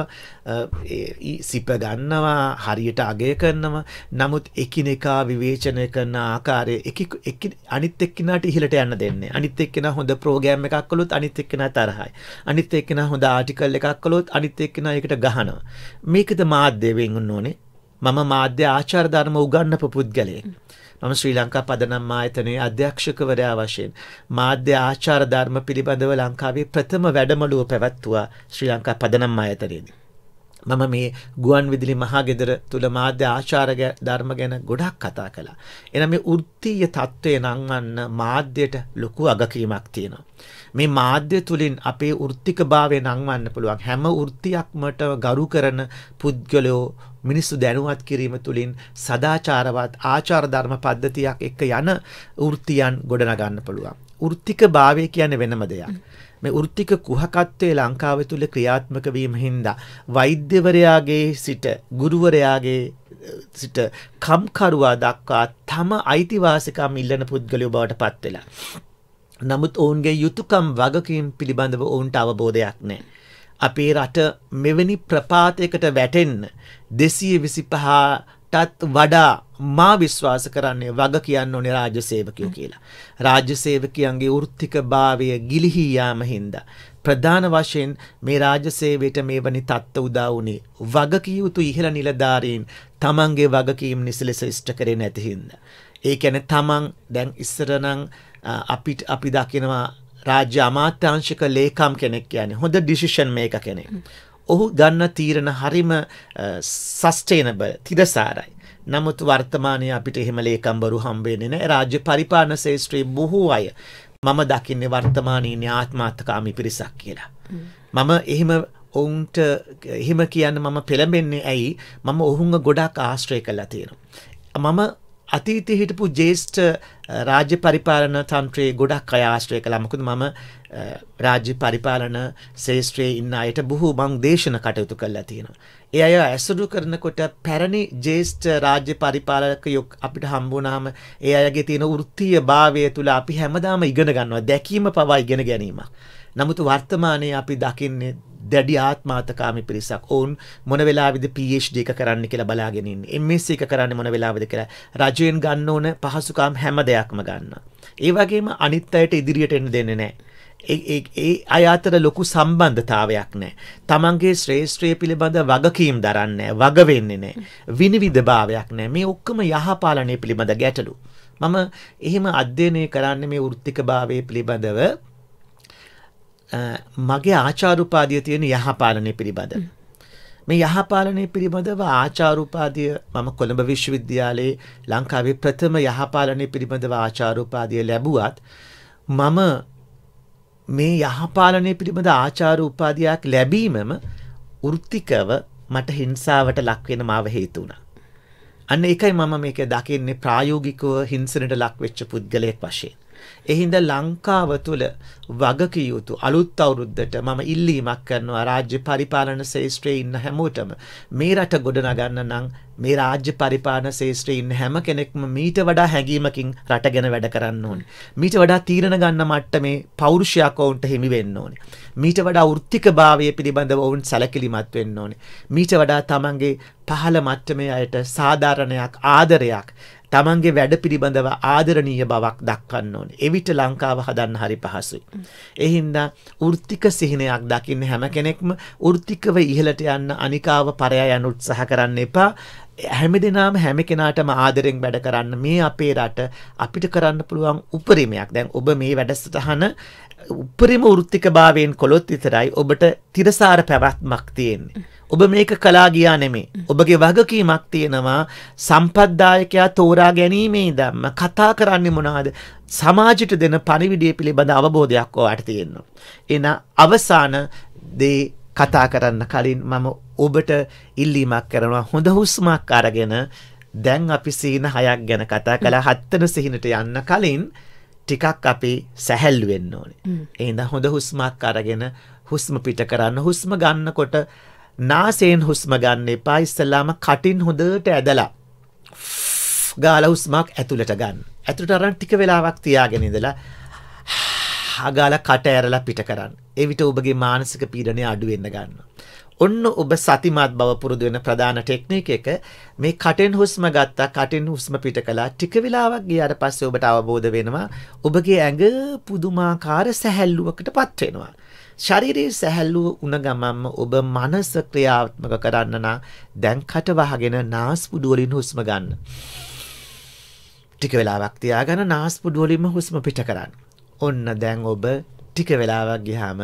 සිප ගන්නවා හරියට අගය කරනවා නමුත් එකිනෙකා විවේචනය කරන ආකාරය අනිත් එක්කෙනාට ඉහළට යන්න දෙන්නේ අනිත් එක්කෙන හොඳ ප්‍රෝගෑම් එකක් කළොත් අනිත් එක්කෙනා තරහයි අනිත් එක්කෙනා හොඳ ආටිකල් එකක් කළොත් අනිත් එක්කෙනා ඒකට ගහනවා මේකද මාධ්‍යයෙන් ඕනේ මම මාධ්‍ය ආචාර ධර්ම උගන්නපු පුද්ගලයෙක් මම ශ්‍රී ලංකා පදනම් ආයතනයේ අධ්‍යක්ෂකවරයා වශයෙන් මාධ්‍ය ආචාර ධර්ම පිළිබඳව ලංකාවේ ප්‍රථම වැඩමළුව පැවැත්වුවා ශ්‍රී ලංකා පදනම් ආයතනයේදී. මම මේ ගුවන් විදුලි මහගෙදර තුළ මාධ්‍ය ආචාර ධර්ම ගැන ගොඩක් කතා කළා. එනම් මේ වෘත්තීය தત્ත්වය නංවන්න මාධ්‍යයට ලොකු අගකීමක් තියෙනවා. මේ මාධ්‍ය තුලින් අපේ වෘත්තිකභාවය නංවන්න පුළුවන්. හැම වෘත්තියක්මට ගරු කරන පුද්ගලයෝ මිනිස්සු දැනුවත් කිරීම තුළින් සදාචාරවත් ආචාර ධර්ම පද්ධතියක් එක්ක යන වෘත්තියන් ගොඩනගන්න පුළුවන්. වෘත්තික භාවය කියන්නේ වෙනම දෙයක්. මේ වෘත්තික කුහකත්වයේ ලංකාව තුළ ක්‍රියාත්මක වීම හින්දා වෛද්‍යවරයාගේ සිට ගුරුවරයාගේ සිට කම්කරුවා දක්වා තම අයිතිවාසිකම් ඉල්ලන පුද්ගලයෝ බවට පත් වෙලා. නමුත් ඔවුන්ගේ යුතුයකම් වගකීම් පිළිබඳව ඔවුන්ට අවබෝධයක් නැහැ. අපේ රට මෙවැනි ප්‍රපාතයකට වැටෙන්න දෙසය විසි පහටත් වඩා මා විශ්වාස කරන්නේ වග කියන්න ඕනේ රාජ්‍ය සේවකයෝ කියලා. රාජ්‍ය සේවකයන්ගේ වෘත්තික භාවය ගිලිහී යාම හින්දා ප්‍රධාන වශයෙන් මේ රාජසේවයට මේවනි තත්ත්ව උදා වුණේ වගකිය යුතු ඉහළ නිලධාරීන් තමන්ගේ වගකීම් නිසලෙස ඉෂ්ට කරේ නැති හින්දා. ඒ කියන්නේ තමන් දැන් ඉස්සරනම් අපිට අපි දකිනවා රාජ්‍ය අමාත්‍යංශික ලේකම් කෙනෙක් කියන්නේ හොඳ ඩිසිෂන් මේක කෙනෙක්. ඔහු ගන්න තීරණ හරිම සස්ටේනබල් තිරසාරයි. නමුත් වර්තමානය අපිට එහෙම ලේකම්බරු හම්බේන්නේ නැහැ. රාජ්‍ය පරිපාලන ශාස්ත්‍රයේ බොහෝ අය මම දකින්නේ වර්තමානයේ ආත්මාර්ථකාමී පිරිසක් කියලා. මම එහෙම ඔවුන්ට එහෙම කියන්න මම පෙළඹෙන්නේ ඇයි? මම ඔවුන්ව ගොඩක් ආශ්‍රය කළා තියෙනවා. මම අතීතයේ හිටපු ජේෂ්ඨ රාජ්‍ය පරිපාලන තන්ත්‍රයේ ගොඩක් අය ආශ්‍රය කළා. මොකද මම රාජ්‍ය පරිපාලන ශාස්ත්‍රයේ ඉන්න අයට බොහෝ මං දේශන කටයුතු කළා තියෙනවා. ඒ අය ඇසුරු කරනකොට පැරණි ජේෂ්ඨ රාජ්‍ය පරිපාලකයෙක් අපිට හම්බ වුණාම ඒ අයගේ තියෙන වෘත්තීය භාවය තුල අපි හැමදාම ඉගෙන ගන්නවා. දැකීම පවා ඉගෙන ගැනීමක්. නමුත් වර්තමානයේ අපි දකින්නේ දැඩි ආත්මාර්ථකාමී පිරිසක්. ඔවුන් මොන වෙලාවෙද PhD එක කරන්න කියලා බලාගෙන ඉන්නේ. MS එක කරන්නේ මොන වෙලාවෙද කියලා. රජයෙන් ගන්න ඕන පහසුකම් හැම දෙයක්ම ගන්න. ඒ වගේම අනිත් අයට ඉදිරියට එන්න දෙන්නේ නැහැ. ඒ අය අතර ලොකු සම්බන්ධතාවයක් නෑ. තමන්ගේ ශ්‍රේෂ්ත්‍රය පිළිබඳ වගකීම් දරන්න වග වෙන්නේ නෑ. විනිවිධභාවයක් නෑ මේ ඔක්කම යහපාලනය පිළිබඳ ගැටලු. මම එහෙම අධ්‍යයනය කරන්න මේ ෘත්තික භාවය පිළිබඳව මගේ ආචාරුපාදිය තියෙන යහපාලනය පිළිබඳ. මේ යහපාලනය පිළිබඳව ආචාරුපාදිය මම කොළඹ විශ්වවිද්‍යාලයේ ලංකාවේ ප්‍රථම යහපාලනය පිළිබඳව ආචාරුපාදිය ලැබුවත් මම මේ යහපාලනය පිළිබඳ ආචාර උපාදයක් ලැබීමම ෘත්තිකව මට හිංසාවට ලක්වෙන මාව හේතුුණා. අන්න එකයි මම මේක දකින්නේ ප්‍රායෝගිකව හිංසනට ලක්වෙච්ච පුද්ගලයෙක් වශයෙන්. එහිඳ ලංකාව තුළ වගකිය යුතු අලුත් අවුරුද්දට මම ඉල්ලීමක් කරනවා රාජ්‍ය පරිපාලන ශේෂ්ත්‍රයේ ඉන්න හැමෝටම මේ රට ගොඩනගන්න නම් මේ රාජ්‍ය පරිපාලන ශේෂ්ත්‍රයේ ඉන්න හැම කෙනෙක්ම මීට වඩා හැඟීමකින් රට ගැන වැඩ කරන්න ඕනේ. මීට වඩා තීරණ ගන්න මට්ටමේ පෞරුෂයක් ඔවුන්ට හිමි වෙන්න ඕනේ. මීට වඩා වෘත්තිකභාවය පිළිබඳව ඔවුන් සැලකිලිමත් වෙන්න ඕනේ. මීට වඩා තමන්ගේ පහළ මට්ටමේ අයට සාධාරණයක් ආදරයක් තමන්ගේ වැඩ පිළිබඳව ආදරණීය බවක් දක්වන්න ඕනේ. එවිට ලංකාව හදන්න හරි පහසුයි. ඒ හින්දා වෘත්තික සිහිනයක් දකින්න හැම කෙනෙක්ම වෘත්තිකව ඉහළට යන්න අනිකාව පරයා යන්න උත්සාහ කරන්න එපා. හැම දෙනාම හැම කෙනාටම ආදරෙන් වැඩ කරන්න මේ අපේ රට අපිට කරන්න පුළුවන් උපරිමයක්. දැන් ඔබ මේ වැඩසටහන උපරිම වෘත්තිකභාවයෙන් කොළොත් විතරයි ඔබට තිරසාර පැවැත්මක් තියෙන්නේ. ඔබ මේක කලා ගියා නෙමේ. ඔබගේ වගකීමක් තියෙනවා සම්පත්දායකයා තෝරා ගැනීමේ ධම්ම කතා කරන්නේ මොනවද? සමාජයට දෙන පරිවිඩිය පිළිබඳ අවබෝධයක් ඔයාට තියෙනවා. එන අවසාන දේ කතා කරන්න කලින් මම ඔබට ඉල්ලීමක් කරනවා හොඳ හුස්මක් අරගෙන දැන් අපි සීන හයක් ගැන කතා කළා හත්තන සිහිනට යන්න කලින් ටිකක් අපි සැහැල්ලු වෙන්න ඕනේ. ඒ හින්දා හොඳ හුස්මක් අරගෙන හුස්ම පිට කරන්න හුස්ම ගන්නකොට නාසයෙන් හුස්ම ගන්න එපා ඉස්සලාම කටින් හොඳට ඇදලා ගාලා හුස්මක් ඇතුළට ගන්න. ඇතුළට අරන් ටික වෙලාවක් තියාගෙන ඉඳලා හාගාලා කට ඇරලා පිට කරන්න. ඒ විට ඔබගේ මානසික පීඩනය අඩු වෙන්න ගන්නවා. ඔන්න ඔබ සතිමත් බව පුරුදු වෙන ප්‍රධාන ටෙක්නික් එක මේ කටෙන් හුස්ම ගත්තා කටෙන් හුස්ම පිට කළා ටික වෙලාවක් ගියාට පස්සේ ඔබට අවබෝධ වෙනවා ඔබගේ ඇඟ පුදුමාකාර සැහැල්ලුවකටපත් වෙනවා ශරීරයේ සැහැල්ලුව උන ගමන්ම ඔබ මනස ක්‍රියාත්මක කරන්න නම් දැන් කට වහගෙන නාස්පුඩු වලින් හුස්ම ගන්න ටික වෙලාවක් තියාගෙන නාස්පුඩු වලින්ම හුස්ම පිට කරන්න ඔන්න දැන් ඔබ ටික වෙලාවක් ගියාම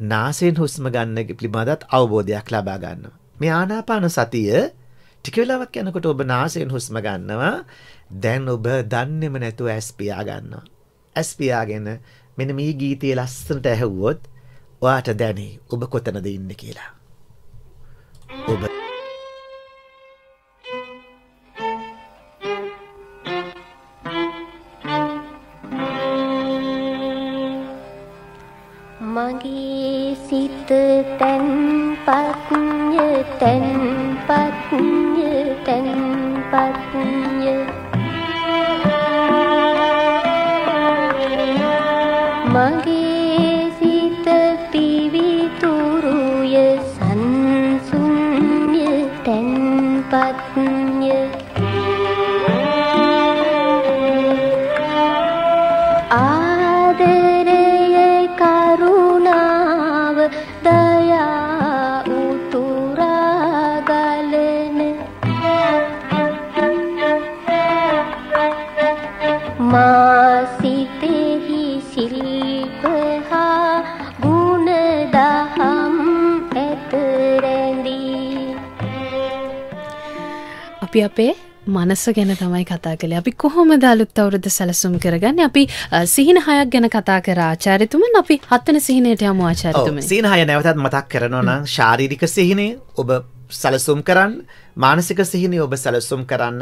නාසයෙන් හුස්ම ගන්න පිළිබඳත් අවබෝධයක් ලබා ගන්නවා. මේ ආනාපාන සතිය ටික වෙලාවක් යනකොට ඔබ නාසයෙන් හුස්ම ගන්නවා. දැන් ඔබ දන්නේම නැතුව ඇස් පියා ගන්නවා. ඇස් පියාගෙන මෙන්න මේ ගීතයේ ලස්සනට ඇහුවොත් ඔයාට දැනේ ඔබ කොතනද ඉන්නේ කියලා. ඔබ මගේ සිත තැන්පත්ය තැන්පත්ය තැන්පත්ය මනස ගැන තමයි කතා කළේ අපි කොහොම දලුත් අවුරුද සැලසුම් කරගන්න අපි සිහින හයක් ගැන කතා කර ආචාරිතුමන් අපි හත්තන සිහිනයට යම ආචාරිතුම සිහිනහය නැවතත් මතක් කරනවනම් ශාරීරික සිහිනේ ඔබ සැලසුම් කරන්න මානසික සිහිනේ ඔබ සැලසුම් කරන්න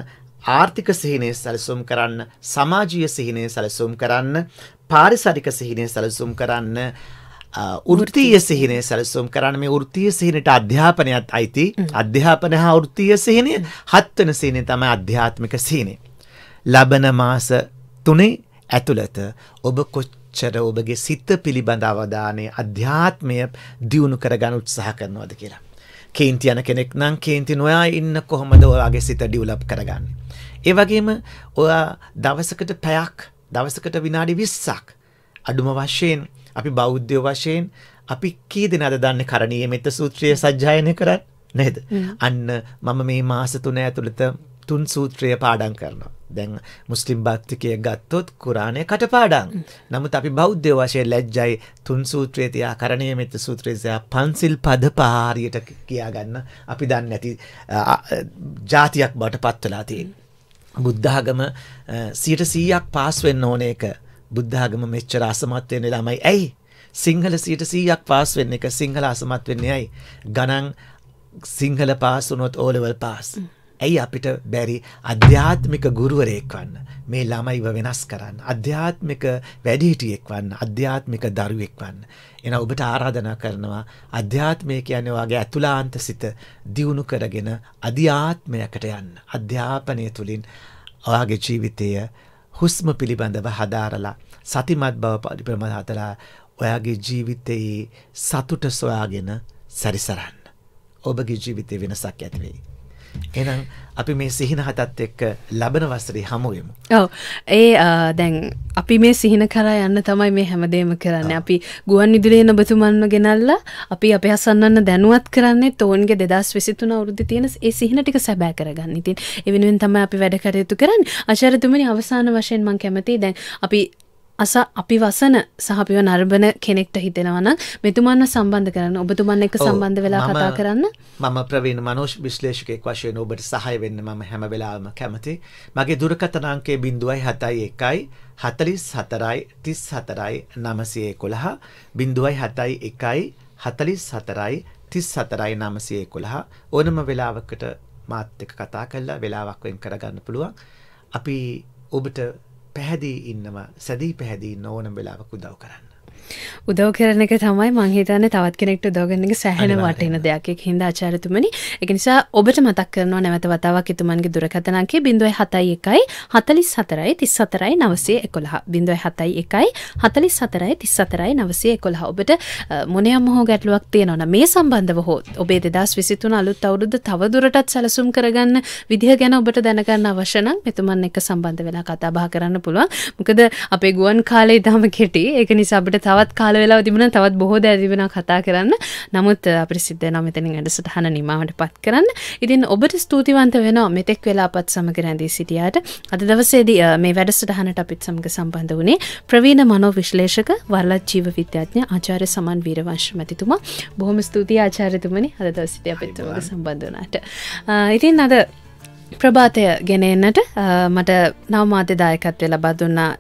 ආර්ථික සිහිනේ සැලසුම් කරන්න සමාජීය සිහිනේ සැලසුම් කරන්න පාරිසරික සිහිනේ සැලසුම් කරන්න ෘතිය සිහිනය සැලසුම් කරන්න මේ ෘතිය සිහිනට අධ්‍යාපනයත් අයිති අධ්‍යාපන හා ෘතිය සිහිනය හත්වන සිහිනය තමයි අධ්‍යාත්මික සිහිනය. ලබන මාස තුනේ ඇතුළත ඔබ කොච්චර ඔබගේ සිත පිළිබඳ අවධානය අධ්‍යාත්මය දියුණු කරගන්න උත්සාහ කරනවද කියලා. කේන්ති යන කෙනෙක් නම් කේන්ති නොයා ඉන්න කොහොමද ඔයාගේ සිත ඩිවලප් කරගන්නේ. ඒ වගේම ඔයා දවසකට පැයක් දවසකට විනාඩි 20ක් අඩුම වශයෙන් අපි බෞද්ධ වශයෙන් අපි කී දෙනාද දන්නේ කරණීය මෙත්ත සූත්‍රය සජ්ජායනය කරන්නේ නේද? අන්න මම මේ මාස 3 ඇතුළත තුන් සූත්‍රය පාඩම් කරනවා. දැන් මුස්ලිම් භක්තිකය ගත්තොත් කුරානය කටපාඩම්. නමුත් අපි බෞද්ධ වශයෙන් ලැජ්ජයි තුන් සූත්‍රයේ තියා කරණීය මෙත්ත සූත්‍රයේ තියා පන්සිල් පද පහාරියට කියා ගන්න අපි දන්නේ නැති જાතියක් බටපත් වෙලා තියෙනවා. බුද්ධ ආගම 100%ක් පාස් වෙන්න ඕන එක බුද්ධාගම මෙච්චර අසමත් වෙන්නේ ළමයි. ඇයි? සිංහල 100%ක් පාස් වෙන්න එක සිංහල අසමත් වෙන්නේ ඇයි? ගණන් සිංහල පාස් වුණොත් O level පාස්. ඇයි අපිට බැරි අධ්‍යාත්මික ගුරුවරයෙක් වන්න මේ ළමයිව වෙනස් කරන්න අධ්‍යාත්මික වැඩිහිටියෙක් වන්න අධ්‍යාත්මික දරුවෙක් වන්න එන ඔබට ආරාධනා කරනවා අධ්‍යාත්මය කියන්නේ වාගේ ඇතුළාන්ත සිත දියුණු කරගෙන අධ්‍යාත්මයකට යන්න අධ්‍යාපනය තුලින් ඔයාගේ ජීවිතය හුස්ම පිළිබඳව හදාරලා සතිමත් බව පරිප්‍රම හදලා ඔයාගේ ජීවිතයේ සතුට සොයාගෙන සැරිසරන්න. ඔබගේ ජීවිතේ වෙනසක් ඇතිවෙයි. එහෙනම් අපි මේ සිහින හතත් එක්ක ලබන වසරේ හමු වෙමු. ඔව්. ඒ දැන් අපි මේ සිහින කරා යන්න තමයි මේ හැමදේම කරන්නේ. අපි ගුවන් විදුලියේ නබතුමන්ව ගෙනල්ලා අපි අපේ හසන්නන්න දැනුවත් කරන්නේ තෝන්ගේ 2023 අවුරුද්දේ තියෙන ඒ සිහින ටික සැබෑ කරගන්න. ඉතින් ඒ වෙනුවෙන් තමයි අපි වැඩ කටයුතු කරන්නේ. ආචාර්යතුමනි අවසාන වශයෙන් මම කැමතියි දැන් අපි අස අපි වසන සහපිව නර්බන කෙනෙක්ට හිතෙනවනම් මෙතුමන්ව සම්බන්ධ කරන්න ඔබතුමන් එක සම්බන්ධ වෙලා කතා කරන්න මම ප්‍රවීණ මනෝෂ් විශ්ලේෂකයෙක් වශයෙන් ඔබට සහය වෙන්න මම හැම වෙලාවම කැමති මගේ දුරකතනාංකයේ බිඳුවයි හතයි එකයි හතලිස් හතරයි තිස් හතරයි නමසයේ කොළහ බිඳුවයි හතයි එකයි හතලිස් හතරයි තිස් හතරයි නමසයේ කොළහ ඕනම වෙලාවකට මාත්‍යක කතා කල්ලා වෙලාවක් වෙන් කරගන්න පුළුවන් අපි ඔබට පැහැදී ඉන්නම සැදී පැහැදී ඉන්න ඕනම වෙලාවක උදව් කරන්න. උදව කරන එක තමයි මංහිතන තවත් කෙනෙක්ට දෝගන්නක සෑහන වටන දෙයක් හිද ආචාරතුමනි එකනිසා ඔබට මතක් කරනවා නැවත වතාවක් එතුමන්ගේ දුරකතනගේ බිඳුවයි හතයි එකයි හතලිස් සතරයි තිස් සතරයි නවසේ එකොළහ බිඳුවයි හතයි එකයි හතලිස් සතරයි තිස් සතරයි නවසේ එකොළහ ඔබට මොනයම් හෝ ගැටලුවක් තියෙනවන මේ සම්බන්ධව හෝ ඔබේ දෙදස් විසිතුන අලුත් අවුරුද තවදුරටත් සැලසුම් කරගන්න විදිහ ගැන ඔබට දැනගන්න අවශනං මෙතුමන් එක සම්බන්ධ වෙලා කතාබා කරන්න පුළුවන් මොකද අපේ ගුවන් කාලේ ඉතාම කෙටි එක නිසාබට තව තවත් කාල වෙලා තිබුණ තවත් බොහෝ දෑ තිබෙන කතා කරන්න නමුත් අපි සිද්ධ නම් මෙතනින් අඩසටහන නිමාවට පත් කරන්න ඉතින් ඔබට ස්තුතිවන්ත වෙනවා මෙතෙක් වෙලාපත් සමග රැඳී සිටියාට අද දවසේදී මේ වැඩසටහනට අපිත් සමග සම්බන්ධ වුණේ ප්‍රවීණ මනෝ විශ්ලේෂක වරලත් ජීව විද්‍යාඥ ආචාර්ය සමන් වීරවංශ මැතිතුමා බොහොම ස්තුතියි ආචාර්යතුමනි අද දවසට අපිත් සමග සම්බන්ධ වුණාට. ඉතින් අද ප්‍රභාතය ගෙනෙන්නට මට නවමාධ්‍ය දායකත්වය ලබා දුන්නා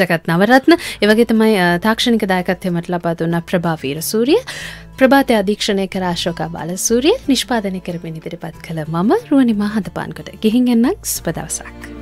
ජගත් නවරත්න එවගේ තමයි තාක්ෂණික දායකත්වයමට ලබා දුන්න ප්‍රභාවීර සූරිය ප්‍රභාතය අධීක්ෂණය කර ආශෝකා බාලසූරිය නිෂ්පාදනය කරමින් ඉදිරිපත් කළ මම රුවනි මහතපාන්කොට ගිහින් එන්නක් ස්පදවසක්.